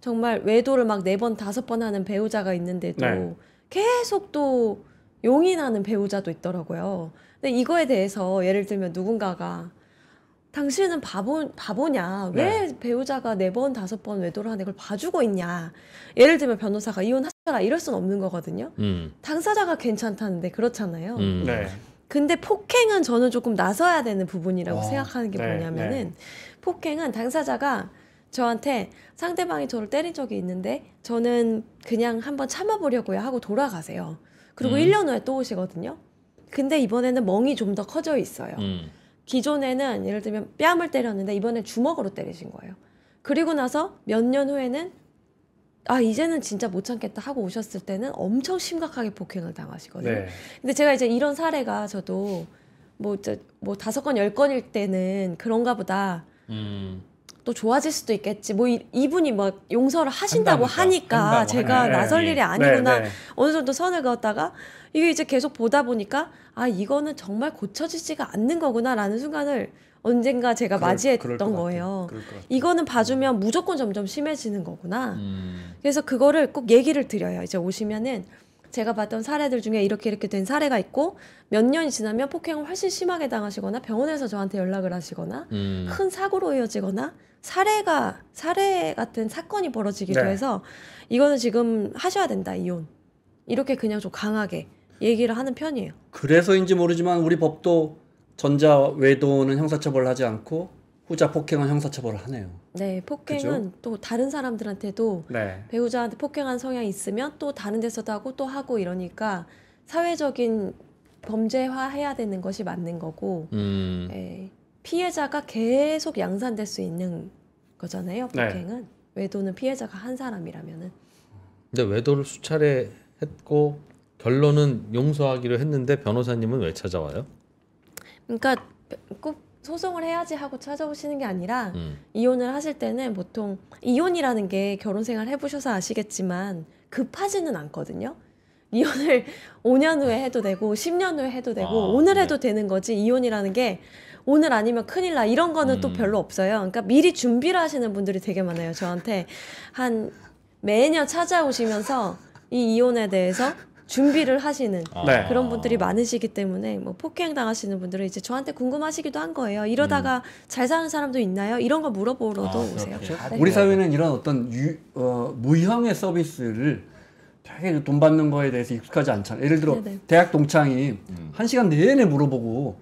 정말 외도를 막 네 번 다섯 번 하는 배우자가 있는데도 네. 계속 또 용인하는 배우자도 있더라고요. 근데 이거에 대해서 예를 들면 누군가가 당신은 바보, 바보냐. 왜 네. 배우자가 네 번, 다섯 번 외도를 하는걸 봐주고 있냐. 예를 들면 변호사가 이혼하라 이럴 순 없는 거거든요. 음. 당사자가 괜찮다는데 그렇잖아요. 음. 네. 네. 근데 폭행은 저는 조금 나서야 되는 부분이라고 와, 어. 생각하는 게 네, 뭐냐면은 네. 폭행은 당사자가 저한테 상대방이 저를 때린 적이 있는데 저는 그냥 한번 참아보려고요 하고 돌아가세요. 그리고 음. 1년 후에 또 오시거든요. 근데 이번에는 멍이 좀 더 커져 있어요. 음. 기존에는 예를 들면 뺨을 때렸는데 이번에 주먹으로 때리신 거예요. 그리고 나서 몇 년 후에는 아 이제는 진짜 못 참겠다 하고 오셨을 때는 엄청 심각하게 폭행을 당하시거든요. 네. 근데 제가 이제 이런 사례가 저도 뭐, 뭐 다섯 건 열 건일 때는 그런가 보다. 음. 또 좋아질 수도 있겠지. 뭐 이, 이 분이막 용서를 하신다고 한다니까, 하니까 한다고 제가 예, 예. 네 나설 일이 아니구나. 네, 네. 어느 정도 선을 그었다가 이게 이제 계속 보다 보니까 아 이거는 정말 고쳐지지가 않는 거구나라는 순간을 언젠가 제가 그럴, 맞이했던 그럴 거예요. 이거는 봐주면 음. 무조건 점점 심해지는 거구나. 음. 그래서 그거를 꼭 얘기를 드려요. 이제 오시면은 제가 봤던 사례들 중에 이렇게 이렇게 된 사례가 있고 몇 년이 지나면 폭행을 훨씬 심하게 당하시거나 병원에서 저한테 연락을 하시거나 음. 큰 사고로 이어지거나 사례가 사례 같은 사건이 벌어지기도 네. 해서 이거는 지금 하셔야 된다 이혼 이렇게 그냥 좀 강하게 얘기를 하는 편이에요. 그래서인지 모르지만 우리 법도 전자 외도는 형사처벌하지 않고 후자 폭행은 형사처벌을 하네요. 네, 폭행은 그죠? 또 다른 사람들한테도 네. 배우자한테 폭행한 성향이 있으면 또 다른 데서도 하고 또 하고 이러니까 사회적인 범죄화해야 되는 것이 맞는 거고 음. 네, 피해자가 계속 양산될 수 있는 거잖아요. 네. 폭행은 네. 외도는 피해자가 한 사람이라면은. 근데 외도를 수차례 했고 결론은 용서하기로 했는데 변호사님은 왜 찾아와요? 그러니까 꼭 소송을 해야지 하고 찾아오시는 게 아니라 음. 이혼을 하실 때는 보통 이혼이라는 게 결혼 생활 해보셔서 아시겠지만 급하지는 않거든요. 이혼을 5년 후에 해도 되고 10년 후에 해도 되고 아, 오늘 네. 해도 네. 되는 거지 이혼이라는 게 오늘 아니면 큰일 나 이런 거는 음. 또 별로 없어요. 그러니까 미리 준비를 하시는 분들이 되게 많아요. 저한테 한 매년 찾아오시면서 이 이혼에 대해서 준비를 하시는 아. 네. 그런 분들이 많으시기 때문에 뭐 폭행 당하시는 분들은 이제 저한테 궁금하시기도 한 거예요. 이러다가 음. 잘 사는 사람도 있나요? 이런 거 물어보러도 아, 오세요. 네. 우리 사회는 이런 어떤 유, 어, 무형의 서비스를 되게 그 돈 받는 거에 대해서 익숙하지 않잖아요. 예를 들어 네네. 대학 동창이 음. 한 시간 내내 물어보고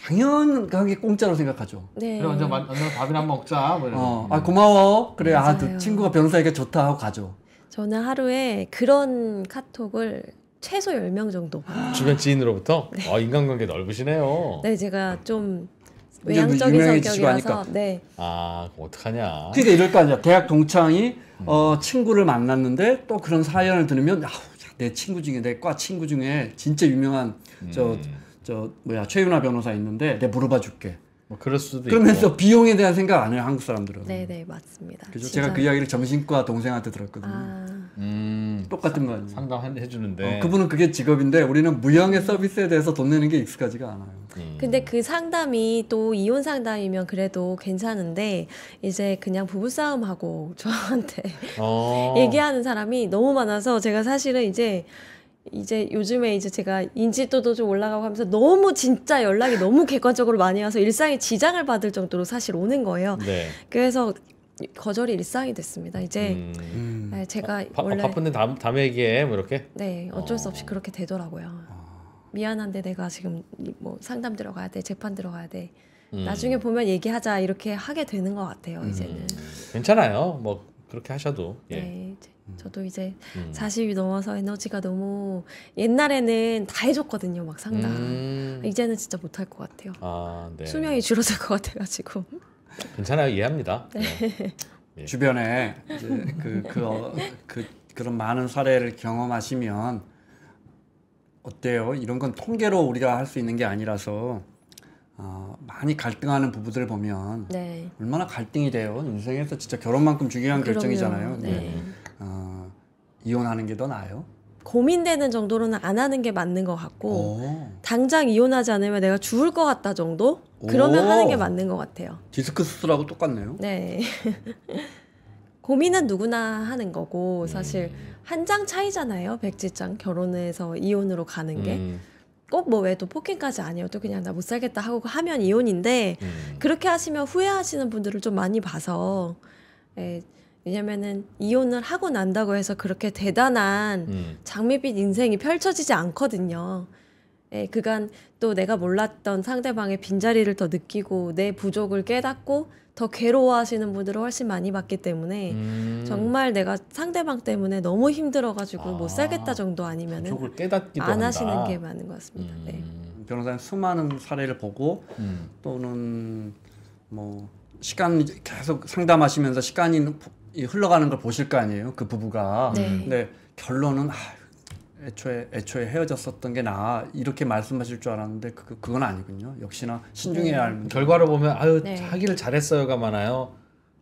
당연하게 공짜로 생각하죠. 네. 그래 먼저, 먼저 밥이나 한번 먹자. 뭐 어, 아 음. 고마워. 그래 아, 그 아요 친구가 변호사에게 좋다 하고 가죠. 저는 하루에 그런 카톡을 최소 10명 정도 주변 지인으로부터? 네. 아, 인간관계 넓으시네요. 네, 제가 좀 뭐 외향적인 성격이라서 네. 아, 어떡하냐. 근데 그러니까 이럴 거 아니야. 대학 동창이 음. 어, 친구를 만났는데 또 그런 사연을 들으면 아우, 내 친구 중에 내 과 친구 중에 진짜 유명한 저저 음. 뭐야 최윤아 변호사 있는데 내가 물어봐 줄게. 뭐 그럴 수도 그러면서 있고. 비용에 대한 생각 안 해요 한국 사람들은. 네네 네, 맞습니다. 그죠? 제가 그 이야기를 정신과 동생한테 들었거든요. 아... 음, 똑같은 거 상담해 주는데 어, 그분은 그게 직업인데 우리는 무형의 서비스에 대해서 돈 내는 게 익숙하지가 않아요. 음. 근데 그 상담이 또 이혼 상담이면 그래도 괜찮은데 이제 그냥 부부싸움하고 저한테 어. 얘기하는 사람이 너무 많아서 제가 사실은 이제 이제 요즘에 이제 제가 인지도도 좀 올라가고 하면서 너무 진짜 연락이 너무 객관적으로 많이 와서 일상에 지장을 받을 정도로 사실 오는 거예요. 네. 그래서 거절이 일상이 됐습니다. 이제 음. 음. 네, 제가 어, 바, 원래 어, 바쁜데 다음 다음에 얘기해 뭐 이렇게. 네, 어쩔 어. 수 없이 어. 그렇게 되더라고요. 아. 미안한데 내가 지금 뭐 상담 들어가야 돼, 재판 들어가야 돼. 음. 나중에 보면 얘기하자 이렇게 하게 되는 것 같아요. 이제는. 음. 괜찮아요. 뭐 그렇게 하셔도. 예. 네. 음. 저도 이제 음. 40이 넘어서 에너지가 너무 옛날에는 다 해줬거든요, 막 상담. 음. 이제는 진짜 못할 것 같아요. 아, 네. 수명이 줄어들 것 같아가지고. 괜찮아요, 이해합니다. 네. 네. 예. 주변에 그, 그, 어, 그, 그런 많은 사례를 경험하시면 어때요? 이런 건 통계로 우리가 할 수 있는 게 아니라서 어, 많이 갈등하는 부부들 보면 네. 얼마나 갈등이 돼요. 인생에서 진짜 결혼만큼 중요한 그럼요. 결정이잖아요. 네. 네. 이혼하는 게 더 나아요? 고민되는 정도로는 안 하는 게 맞는 것 같고 오. 어. 당장 이혼하지 않으면 내가 죽을 것 같다 정도 그러면 오. 하는 게 맞는 것 같아요. 디스크 수술하고 똑같네요. 네. 고민은 누구나 하는 거고 음. 사실 음. 한장 차이잖아요. 백지장 결혼해서 이혼으로 가는 게. 음. 꼭뭐 외에도 폭행까지 아니어도 그냥 나 못 살겠다 하고 하면 이혼인데 음. 그렇게 하시면 후회하시는 분들을 좀 많이 봐서 에, 예, 왜냐면은 이혼을 하고 난다고 해서 그렇게 대단한 음. 장밋빛 인생이 펼쳐지지 않거든요. 예, 그간 또 내가 몰랐던 상대방의 빈자리를 더 느끼고 내 부족을 깨닫고 더 괴로워하시는 분들을 훨씬 많이 봤기 때문에 음. 정말 내가 상대방 때문에 너무 힘들어가지고 뭐 아. 못 살겠다 정도 아니면은 안 하시는 게 많은 것 같습니다. 음. 네. 변호사님 수많은 사례를 보고 음. 또는 뭐 시간 계속 상담하시면서 시간이 이 흘러가는 걸 보실 거 아니에요 그 부부가 네. 근데 결론은 아, 애초에 애초에 헤어졌었던 게 나 이렇게 말씀하실 줄 알았는데 그, 그 그건 아니군요 역시나 신중해야 네. 할 네. 결과로 보면 아유 네. 하기를 잘했어요가 많아요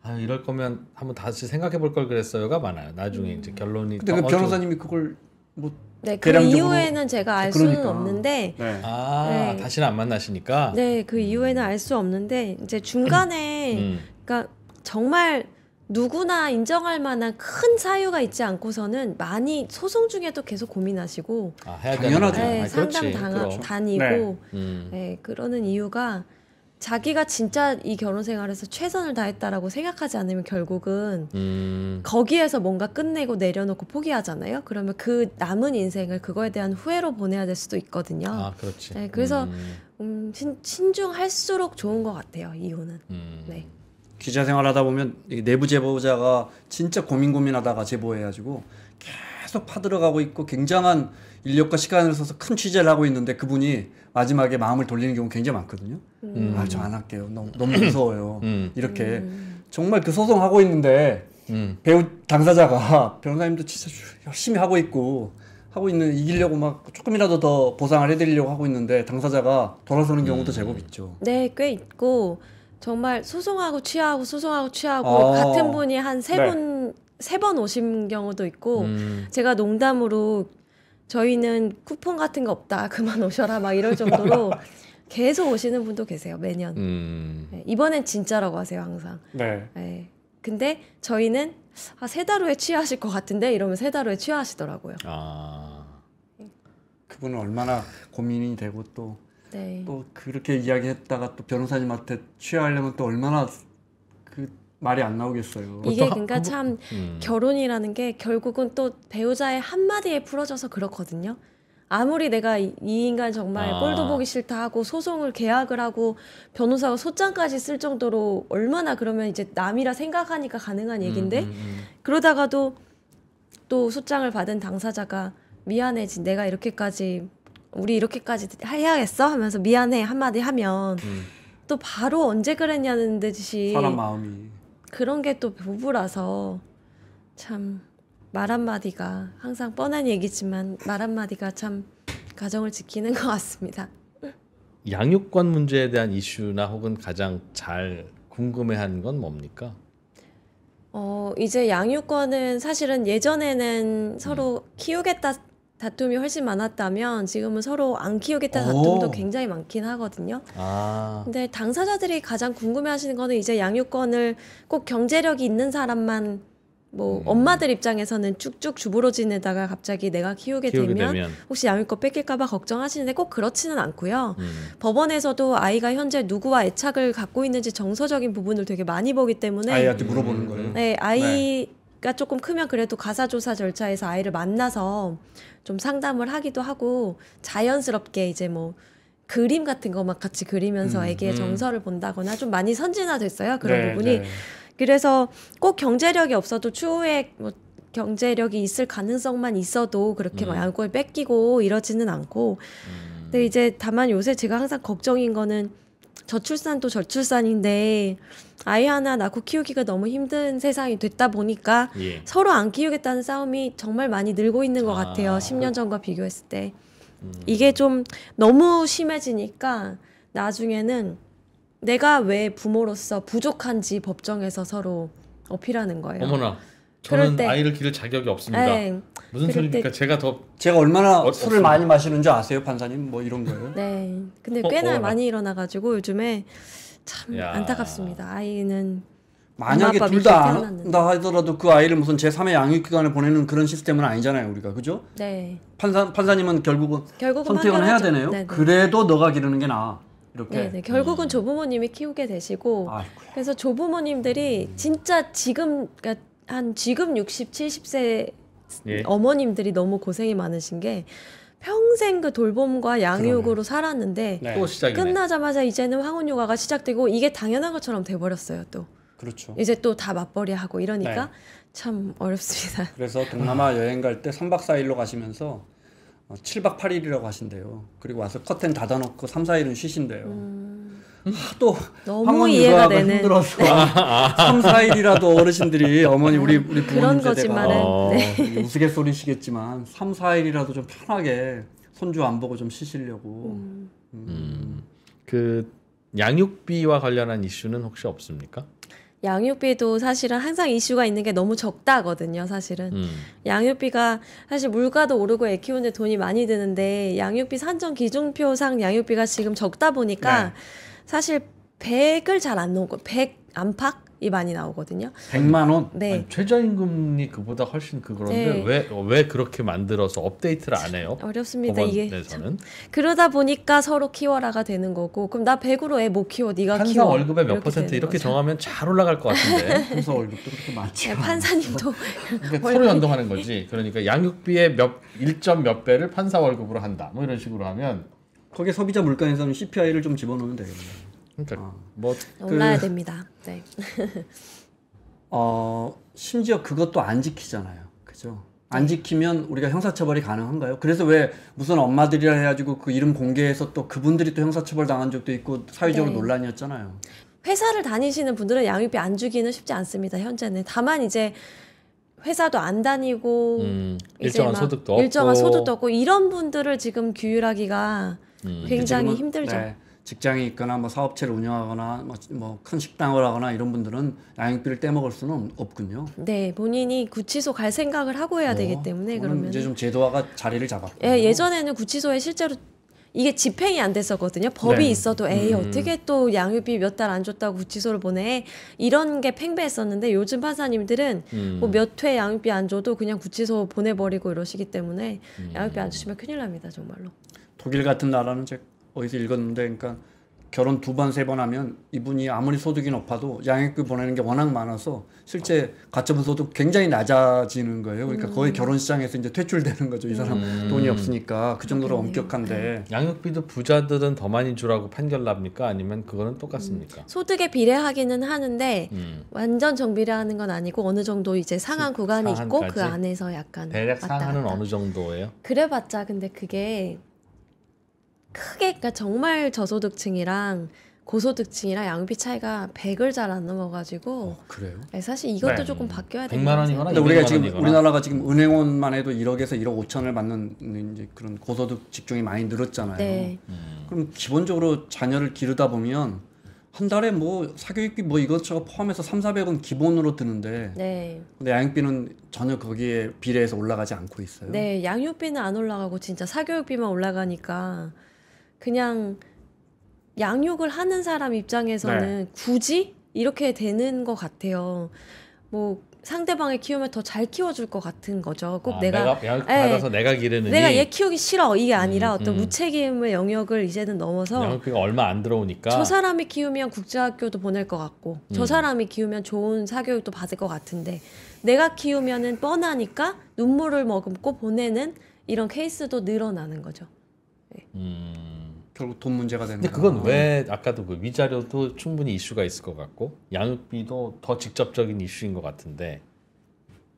아 이럴 거면 한번 다시 생각해 볼 걸 그랬어요가 많아요 나중에 음. 이제 결론이 근데 그 변호사님이 그걸 뭐 네, 그 이후에는 제가 알 그러니까. 수는 없는데. 네. 아, 네. 다시는 안 만나시니까. 네, 그 이후에는 알 수 없는데 이제 중간에, 음. 그러니까 정말 누구나 인정할 만한 큰 사유가 있지 않고서는 많이 소송 중에도 계속 고민하시고 아, 당연하죠. 네, 아, 상담 당하, 다니고 네. 음. 네, 그러는 이유가 자기가 진짜 이 결혼 생활에서 최선을 다했다라고 생각하지 않으면 결국은 음. 거기에서 뭔가 끝내고 내려놓고 포기하잖아요. 그러면 그 남은 인생을 그거에 대한 후회로 보내야 될 수도 있거든요. 아, 그렇지. 네, 그래서 음. 음, 신, 신중할수록 좋은 것 같아요. 이혼은. 음. 네. 기자 생활하다 보면 내부 제보자가 진짜 고민 고민하다가 제보해가지고 계속 파들어가고 있고 굉장한 인력과 시간을 써서 큰 취재를 하고 있는데 그분이 마지막에 마음을 돌리는 경우 굉장히 많거든요. 음. 아저 안 할게요. 너무, 너무 무서워요. 음. 이렇게 음. 정말 그 소송 하고 있는데 음. 배우 당사자가 변호사님도 진짜 열심히 하고 있고 하고 있는 이기려고 막 조금이라도 더 보상을 해드리려고 하고 있는데 당사자가 돌아서는 경우도 음. 제법 있죠. 네, 꽤 있고. 정말 소송하고 취하고 소송하고 취하고 어. 같은 분이 한세분 세번 네. 오신 경우도 있고 음. 제가 농담으로 저희는 쿠폰 같은 거 없다 그만 오셔라 막 이럴 정도로 계속 오시는 분도 계세요 매년 음. 네, 이번엔 진짜라고 하세요 항상 네. 네. 근데 저희는 아, 세달 후에 취하실 것 같은데 이러면 세 달 후에 취하시더라고요 아. 그분은 얼마나 고민이 되고 또 네. 또 그렇게 이야기했다가 또 변호사님한테 취하려면 또 얼마나 그 말이 안 나오겠어요. 이게 그러니까 참 음. 결혼이라는 게 결국은 또 배우자의 한마디에 풀어져서 그렇거든요. 아무리 내가 이, 인간 정말 아. 꼴도 보기 싫다 하고 소송을 계약을 하고 변호사가 소장까지 쓸 정도로 얼마나 그러면 이제 남이라 생각하니까 가능한 음, 얘긴데 음, 음. 그러다가도 또 소장을 받은 당사자가 미안해 지 내가 이렇게까지 우리 이렇게까지 해야겠어 하면서 미안해 한마디 하면 음. 또 바로 언제 그랬냐는 듯이 사람 마음이 그런 게 또 부부라서 참 말 한마디가 항상 뻔한 얘기지만 말 한마디가 참 가정을 지키는 것 같습니다. 양육관 문제에 대한 이슈나 혹은 가장 잘 궁금해하는 건 뭡니까? 어, 이제 양육권은 사실은 예전에는 서로 음. 키우겠다 다툼이 훨씬 많았다면 지금은 서로 안 키우겠다는 오. 다툼도 굉장히 많긴 하거든요. 아. 근데 당사자들이 가장 궁금해하시는 거는 이제 양육권을 꼭 경제력이 있는 사람만 뭐 음. 엄마들 입장에서는 쭉쭉 주부로 지내다가 갑자기 내가 키우게, 키우게 되면, 되면, 혹시 양육권 뺏길까봐 걱정하시는데 꼭 그렇지는 않고요. 음. 법원에서도 아이가 현재 누구와 애착을 갖고 있는지 정서적인 부분을 되게 많이 보기 때문에 아이한테 물어보는 거예요. 네, 아이. 네. 가 그러니까 조금 크면 그래도 가사조사 절차에서 아이를 만나서 좀 상담을 하기도 하고 자연스럽게 이제 뭐 그림 같은 거 막 같이 그리면서 음, 애기의 음. 정서를 본다거나 좀 많이 선진화됐어요 그런 네, 부분이 네. 그래서 꼭 경제력이 없어도 추후에 뭐 경제력이 있을 가능성만 있어도 그렇게 음. 막 양골 뺏기고 이러지는 않고 음. 근데 이제 다만 요새 제가 항상 걱정인 거는 저출산도 저출산인데 아이 하나 낳고 키우기가 너무 힘든 세상이 됐다 보니까 예. 서로 안 키우겠다는 싸움이 정말 많이 늘고 있는 것 아, 같아요. 10년 그 전과 비교했을 때. 음. 이게 좀 너무 심해지니까 나중에는 내가 왜 부모로서 부족한지 법정에서 서로 어필하는 거예요. 어머나. 저는 아이를 기를 자격이 없습니다. 에이, 네. 무슨 소리입니까? 때... 제가 더 제가 얼마나 어, 술을 많이 마시는 줄 아세요, 판사님? 뭐 이런 거요 네. 근데 어, 꽤나 어, 많이 일어나 가지고 요즘에 참 야... 안타깝습니다. 아이는 만약에 둘다 안다 하더라도 그 아이를 무슨 제3의 양육기관에 보내는 그런 시스템은 아니잖아요, 우리가 그죠? 네. 판사 판사님은 결국은, 결국은 선택은 해야 하죠. 되네요. 네네. 그래도 너가 기르는 게 나아. 이렇게. 네, 결국은 음. 조부모님이 키우게 되시고 아이고야. 그래서 조부모님들이 진짜 지금 그러니까 한 지금 60, 70세 예. 어머님들이 너무 고생이 많으신 게 평생 그 돌봄과 양육으로 그러네. 살았는데 네. 또 시작이네. 끝나자마자 이제는 황혼 육아가 시작되고 이게 당연한 것처럼 돼 버렸어요, 또. 그렇죠. 이제 또 다 맞벌이 하고 이러니까 네. 참 어렵습니다. 그래서 동남아 여행 갈 때 3박 4일로 가시면서 7박 어, 8일이라고 하신대요. 그리고 와서 커튼 닫아 놓고 3, 4일은 쉬신대요. 음... 아, 또 너무 이해가 되는 힘들어서 네. 3, 4일이라도 어르신들이 어머니 우리 우리 부모님 세대가 어. 네. 우스갯소리시겠지만 3, 4일이라도 좀 편하게 손주 안 보고 좀 쉬시려고 음. 음. 음. 그 양육비와 관련한 이슈는 혹시 없습니까? 양육비도 사실은 항상 이슈가 있는 게 너무 적다거든요, 사실은. 음. 양육비가 사실 물가도 오르고 애 키우는데 돈이 많이 드는데 양육비 산정 기준표상 양육비가 지금 적다 보니까 네. 사실 100을 잘안 나온 거100 안팎이 많이 나오거든요. 100만 원? 네. 아니, 최저임금이 그보다 훨씬 그런데 네. 왜왜 그렇게 만들어서 업데이트를 안 해요? 어렵습니다. 이게 내 네, 그러다 보니까 서로 키워라가 되는 거고 그럼 나 100으로 애못 뭐 키워 네가 판사 키워. 판사 월급의 몇 이렇게 퍼센트 이렇게 거죠. 정하면 잘 올라갈 것 같은데. 판사 월급도 그렇게 많지 네, 판사님도. 그러니까 서로 연동하는 거지. 그러니까 양육비의 몇 1점 몇 배를 판사 월급으로 한다. 뭐 이런 식으로 하면 거기에 소비자 물가에서는 CPI를 좀 집어넣으면 되겠네요. 그러니까 어. 뭐 네, 그 올라야 그, 됩니다. 네. 어 심지어 그것도 안 지키잖아요. 그죠? 안 네. 지키면 우리가 형사처벌이 가능한가요? 그래서 왜 무슨 엄마들이라 해가지고 그 이름 공개해서 또 그분들이 또 형사처벌 당한 적도 있고 사회적으로 네. 논란이었잖아요. 회사를 다니시는 분들은 양육비 안 주기는 쉽지 않습니다. 현재는 다만 이제 회사도 안 다니고 음, 일정한 소득도 없 일정한 소득도 없고 이런 분들을 지금 규율하기가 음. 굉장히 힘들죠. 네, 직장이 있거나 뭐 사업체를 운영하거나 뭐큰 뭐 식당을 하거나 이런 분들은 양육비를 떼먹을 수는 없군요. 네, 본인이 구치소 갈 생각을 하고 해야 어, 되기 때문에 그러면 이제 좀 제도화가 자리를 잡았고. 예, 예전에는 구치소에 실제로 이게 집행이 안 됐었거든요. 법이 네. 있어도 에이 음. 어떻게 또 양육비 몇 달 안 줬다고 구치소를 보내 이런 게 팽배했었는데 요즘 판사님들은 음. 뭐몇 회 양육비 안 줘도 그냥 구치소 보내버리고 이러시기 때문에 음. 양육비 안 주시면 큰일 납니다 정말로. 독일 같은 나라는 제가 어디서 읽었는데 그러니까 결혼 두 번, 세 번 하면 이분이 아무리 소득이 높아도 양육비 보내는 게 워낙 많아서 실제 가처분 소득 굉장히 낮아지는 거예요. 그러니까 음. 거의 결혼 시장에서 이제 퇴출되는 거죠. 이 사람 음. 돈이 없으니까 그 정도로 엄격한데. 네. 양육비도 부자들은 더 많이 주라고 판결 납니까? 아니면 그거는 똑같습니까? 음. 소득에 비례하기는 하는데 음. 완전 정비례 하는 건 아니고 어느 정도 이제 상한 구간이 있고 그 안에서 약간 대략 상한은 어느 정도예요? 그래봤자 근데 그게 크게 그러니까 정말 저소득층이랑 고소득층이랑 양비 차이가 100을 잘 안 넘어가지고 어, 그래요? 네, 사실 이것도 네. 조금 바뀌어야 되는 100만 원이거나 근데 우리가 지금 원이거나. 우리나라가 지금 은행원만 해도 1억에서 1억 5천을 받는 이제 그런 고소득 직종이 많이 늘었잖아요. 네. 음. 그럼 기본적으로 자녀를 기르다 보면 한 달에 뭐 사교육비 뭐 이것저것 포함해서 3, 400은 기본으로 드는데 네. 근데 양육비는 전혀 거기에 비례해서 올라가지 않고 있어요. 네, 양육비는 안 올라가고 진짜 사교육비만 올라가니까 그냥 양육을 하는 사람 입장에서는 네. 굳이 이렇게 되는 것 같아요. 뭐 상대방의 키우면 더 잘 키워줄 것 같은 거죠. 꼭 아, 내가, 내가 예. 받아서 네, 내가 기르는 내가 얘 키우기 싫어 이게 아니라 음, 어떤 음. 무책임의 영역을 이제는 넘어서 양육비 얼마 안 들어오니까 저 사람이 키우면 국제학교도 보낼 것 같고 음. 저 사람이 키우면 좋은 사교육도 받을 것 같은데 내가 키우면은 뻔하니까 눈물을 머금고 보내는 이런 케이스도 늘어나는 거죠. 네. 결국 돈 문제가 되는. 근데 그건 왜 네. 아까도 그 위자료도 충분히 이슈가 있을 것 같고 양육비도 더 직접적인 이슈인 것 같은데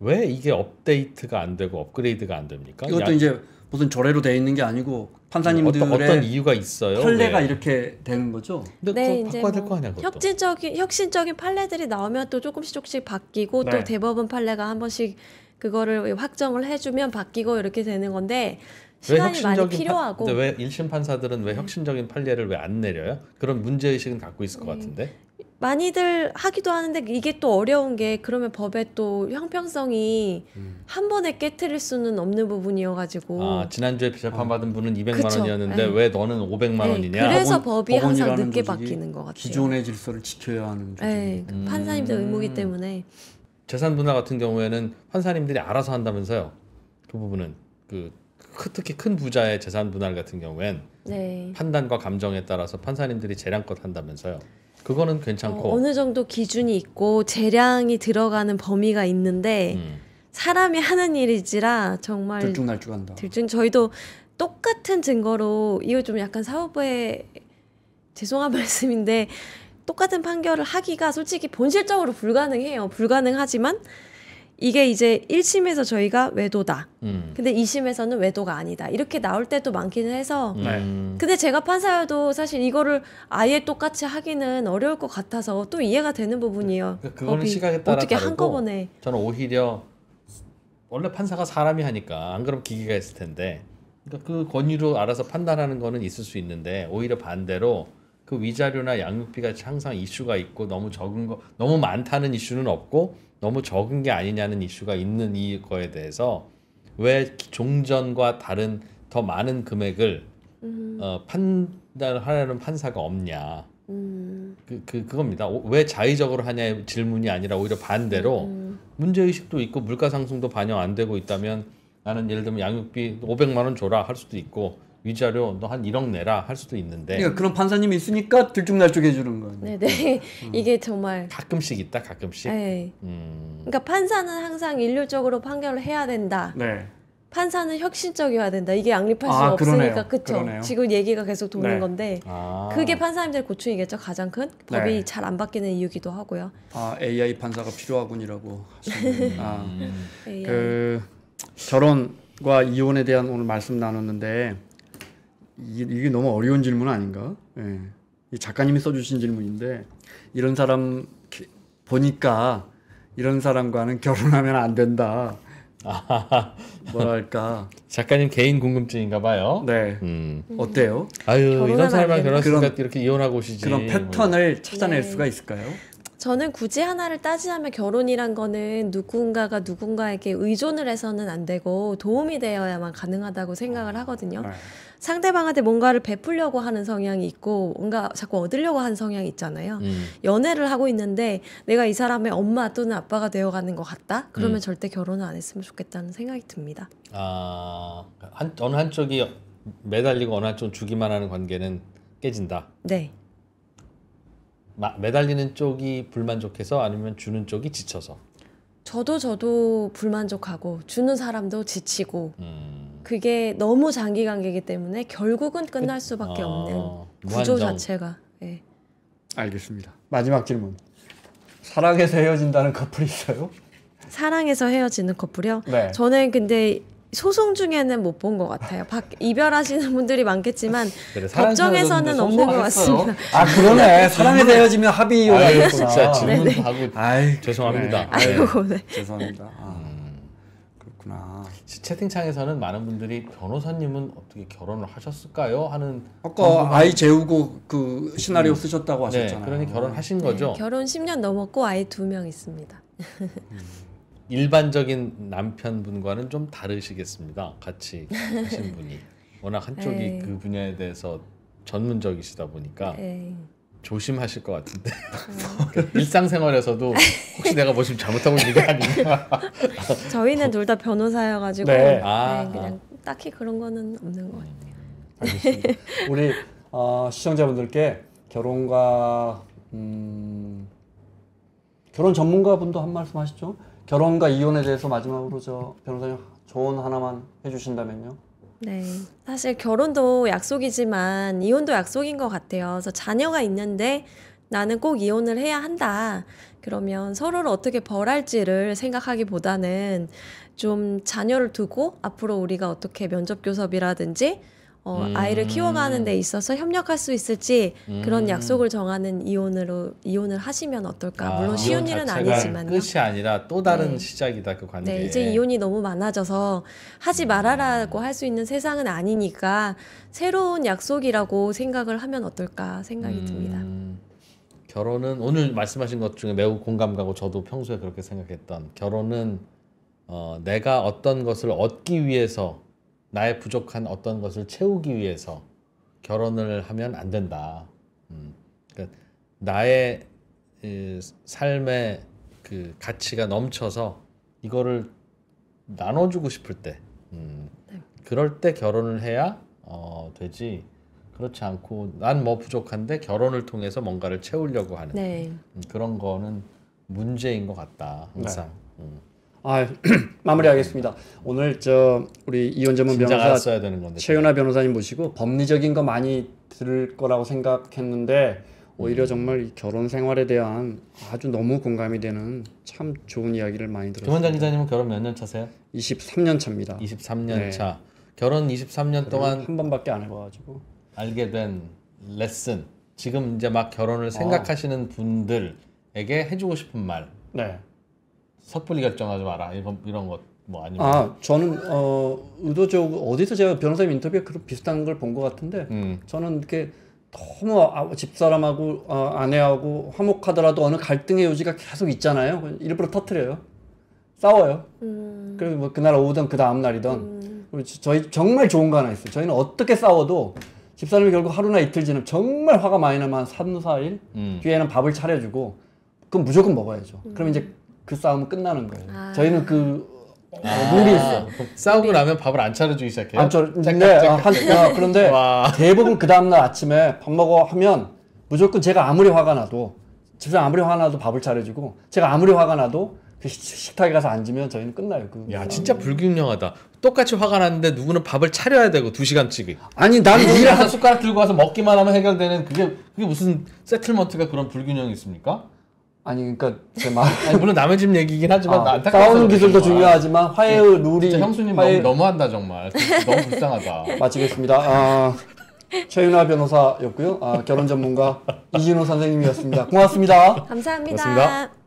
왜 이게 업데이트가 안 되고 업그레이드가 안 됩니까? 이것도 야... 이제 무슨 조례로 돼 있는 게 아니고 판사님들의 어떤, 어떤 이유가 있어요? 판례가 왜? 이렇게 되는 거죠. 네, 이제 뭐 아니야, 혁신적인 혁신적인 판례들이 나오면 또 조금씩 조금씩 바뀌고 네. 또 대법원 판례가 한 번씩 그거를 확정을 해주면 바뀌고 이렇게 되는 건데 시간이 많이 필요하고. 파, 근데 왜 일심 판사들은 왜 혁신적인 판례를 왜 안 내려요? 그런 문제 의식은 갖고 있을 것 음. 같은데. 많이들 하기도 하는데 이게 또 어려운 게 그러면 법의 또 형평성이 음. 한 번에 깨트릴 수는 없는 부분이어가지고 아 지난주에 재판 어. 받은 분은 200만 그쵸. 원이었는데 에왜 예. 너는 500만 에 예, 원이냐 그래서 법 법이 항상 늦게 바뀌는 것 같아요 기존의 질서를 지켜야 하는 네, 음. 판사님들 의무기 때문에 재산 분할 같은 경우에는 판사님들이 알아서 한다면서요 그 부분은 그 특히 큰 부자의 재산 분할 같은 경우엔 네. 판단과 감정에 따라서 판사님들이 재량껏 한다면서요. 그거는 괜찮고 어, 느 정도 기준이 있고 재량이 들어가는 범위가 있는데 음. 사람이 하는 일이지라 정말 들쭉날쭉한다. 들쭉 저희도 똑같은 증거로 이거 좀 약간 사업부에 죄송한 말씀인데 똑같은 판결을 하기가 솔직히 본질적으로 불가능해요. 불가능하지만 이게 이제 1심에서 저희가 외도다. 음. 근데 2심에서는 외도가 아니다. 이렇게 나올 때도 많기는 해서. 음. 네. 근데 제가 판사여도 사실 이거를 아예 똑같이 하기는 어려울 것 같아서 또 이해가 되는 부분이에요. 그, 그거는 시각에 따라 어떻게 다르고, 한꺼번에. 저는 오히려 원래 판사가 사람이 하니까 안 그럼 기계가 있을 텐데. 그러니까 그 권위로 알아서 판단하는 거는 있을 수 있는데 오히려 반대로 그 위자료나 양육비 가 항상 이슈가 있고 너무 적은 거 너무 많다는 이슈는 없고 너무 적은 게 아니냐는 이슈가 있는 이거에 대해서 왜 종전과 다른 더 많은 금액을 음. 어, 판단하려는 판사가 없냐 음. 그, 그 그겁니다 왜 자의적으로 하냐의 질문이 아니라 오히려 반대로 음, 음. 문제의식도 있고 물가상승도 반영 안 되고 있다면 나는 예를 들면 양육비 500만 원 줘라 할 수도 있고 위자료 너한 1억 내라 할 수도 있는데 그러니까 그런 판사님이 있으니까 들쭉날쭉 해주는 거예요. 네네 네. 음. 이게 정말 가끔씩 있다 가끔씩. 네. 음... 그러니까 판사는 항상 일률적으로 판결을 해야 된다. 네. 판사는 혁신적이어야 된다. 이게 양립할 수 아, 없으니까 그쵸. 그 지금 얘기가 계속 도는 네. 건데 아. 그게 판사님들의 고충이겠죠. 가장 큰 법이 네. 잘안 바뀌는 이유기도 하고요. 아 AI 판사가 필요하군이라고. 아, 음. 그 결혼과 이혼에 대한 오늘 말씀 나눴는데 이게, 이게 너무 어려운 질문 아닌가? 예. 이 작가님이 써주신 질문인데 이런 사람 보니까 이런 사람과는 결혼하면 안 된다. 아하 뭐랄까 작가님 개인 궁금증인가 봐요. 네. 음. 어때요? 아유 이런 사람과 결혼했으니 이렇게 이혼하고 오시지. 그런 패턴을 음. 찾아낼 네. 수가 있을까요? 저는 굳이 하나를 따지자면 결혼이란 거는 누군가가 누군가에게 의존을 해서는 안 되고 도움이 되어야만 가능하다고 생각을 아, 하거든요. 네. 상대방한테 뭔가를 베풀려고 하는 성향이 있고 뭔가 자꾸 얻으려고 하는 성향이 있잖아요. 음. 연애를 하고 있는데 내가 이 사람의 엄마 또는 아빠가 되어가는 것 같다? 그러면 음. 절대 결혼을 안 했으면 좋겠다는 생각이 듭니다. 아, 한, 어느 한쪽이 매달리고 어느 한쪽 주기만 하는 관계는 깨진다. 네. 매달리는 쪽이 불만족해서 아니면 주는 쪽이 지쳐서? 저도 저도 불만족하고 주는 사람도 지치고 음. 그게 너무 장기 관계이기 때문에 결국은 끝날 수밖에 그, 없는 구조 무한정. 자체가 네. 알겠습니다 마지막 질문 사랑해서 헤어진다는 커플이 있어요? 사랑해서 헤어지는 커플이요? 네. 저는 근데 소송 중에는 못 본 것 같아요. 박, 이별하시는 분들이 많겠지만 법정에서는 아, 없는 것 같습니다. 아 그러네. 네. 사랑에 헤어지면 합의가 있구 질문하고 죄송합니다. 네. 아이고 네. 죄송합니다. 아, 음. 그렇구나. 채팅창에서는 많은 분들이 변호사님은 어떻게 결혼을 하셨을까요? 하는 아까 아이 재우고 그 시나리오 음. 쓰셨다고 네, 하셨잖아요. 네, 그러니 결혼하신 거죠? 결혼 10년 넘었고 아이 두 명 있습니다. 음. 일반적인 남편분과는 좀 다르시겠습니다. 같이 하신 분이 워낙 한쪽이 에이. 그 분야에 대해서 전문적이시다 보니까 에이. 조심하실 것 같은데 음. 일상생활에서도 혹시 내가 뭐 지금 잘못한건 있는 게 아닌가? 저희는 둘 다 변호사여가지고 네. 네. 아, 그냥 아. 딱히 그런 거는 없는 것 같아요. 음. 알겠습니다. 우리 어, 시청자분들께 결혼과 음, 결혼 전문가분도 한 말씀 하시죠. 결혼과 이혼에 대해서 마지막으로 저 변호사님 조언 하나만 해주신다면요. 네. 사실 결혼도 약속이지만 이혼도 약속인 것 같아요. 그래서 자녀가 있는데 나는 꼭 이혼을 해야 한다. 그러면 서로를 어떻게 벌할지를 생각하기보다는 좀 자녀를 두고 앞으로 우리가 어떻게 면접 교섭이라든지 어, 음. 아이를 키워가는 음. 데 있어서 협력할 수 있을지 음. 그런 약속을 정하는 이혼으로 이혼을 하시면 어떨까? 아, 물론 쉬운 일은 아니지만 끝이 아니라 또 다른 네. 시작이다 그 관계. 네, 이제 이혼이 너무 많아져서 하지 음. 말아라고 할 수 있는 세상은 아니니까 새로운 약속이라고 생각을 하면 어떨까 생각이 음. 듭니다. 결혼은 오늘 말씀하신 것 중에 매우 공감 가고 저도 평소에 그렇게 생각했던 결혼은 어, 내가 어떤 것을 얻기 위해서 나의 부족한 어떤 것을 채우기 위해서 결혼을 하면 안 된다. 음, 그러니까 나의 이, 삶의 그 가치가 넘쳐서 이거를 나눠주고 싶을 때, 음, 네. 그럴 때 결혼을 해야 어, 되지. 그렇지 않고 난 뭐 부족한데 결혼을 통해서 뭔가를 채우려고 하는 네. 음, 그런 거는 문제인 것 같다 항상. 네. 음. 아, 마무리하겠습니다. 오늘 저 우리 이혼재문 변호사 최윤아 변호사님 모시고 법리적인 거 많이 들을 거라고 생각했는데 오히려 음. 정말 결혼 생활에 대한 아주 너무 공감이 되는 참 좋은 이야기를 많이 들었습니다. 김원장 기자님은 결혼 몇 년 차세요? 23년 차입니다. 23년 네. 차. 결혼 23년 동안 한 번밖에 안 해봐가지고 알게 된 레슨. 지금 이제 막 결혼을 생각하시는 아. 분들에게 해주고 싶은 말. 네. 섣불리 결정하지 마라 이런 이런 것. 뭐 아니면 아 저는 어 의도적으로 어디서 제가 변호사님 인터뷰에 그 비슷한 걸 본 것 같은데 음. 저는 이렇게 너무 아, 집사람하고 어, 아내하고 화목하더라도 어느 갈등의 요지가 계속 있잖아요. 일부러 터트려요. 싸워요. 음. 그리고 뭐 그날 오후든 그 다음 날이든 음. 리고 저희 정말 좋은 거 하나 있어요. 저희는 어떻게 싸워도 집사람이 결국 하루나 이틀 지나면 정말 화가 많이 나면 한 3, 4일 음. 뒤에는 밥을 차려주고 그건 무조건 먹어야죠. 그럼 음. 이제 그 싸움은 끝나는 거예요. 아. 저희는 그 무리했어. 아. 싸우고 나면 밥을 안 차려주기 시작해요. 안 차려. 네, 아, 아, 그런데 와. 대부분 그 다음날 아침에 밥 먹어 하면 무조건 제가 아무리 화가 나도 집사 아무리 화가 나도 밥을 차려주고 제가 아무리 화가 나도 그 식탁에 가서 앉으면 저희는 끝나요. 그 야, 진짜 불균형하다. 똑같이 화가 났는데 누구는 밥을 차려야 되고 두시간씩 아니, 나는 일을 한 숟가락 들고 와서 먹기만 하면 해결되는 그게 그게 무슨 세틀먼트가 그런 불균형이 있습니까? 아니 그러니까 제 말. 아니, 물론 남의 집 얘기긴 하지만 아, 나 싸우는 기술도 중요하지만 화해의 네. 룰이. 진짜 형수님 화해... 너무 너무한다 정말. 너무 불쌍하다. 마치겠습니다. 아, 최윤아 변호사였고요. 아, 결혼 전문가 이진호 선생님이었습니다. 고맙습니다. 감사합니다 고맙습니다.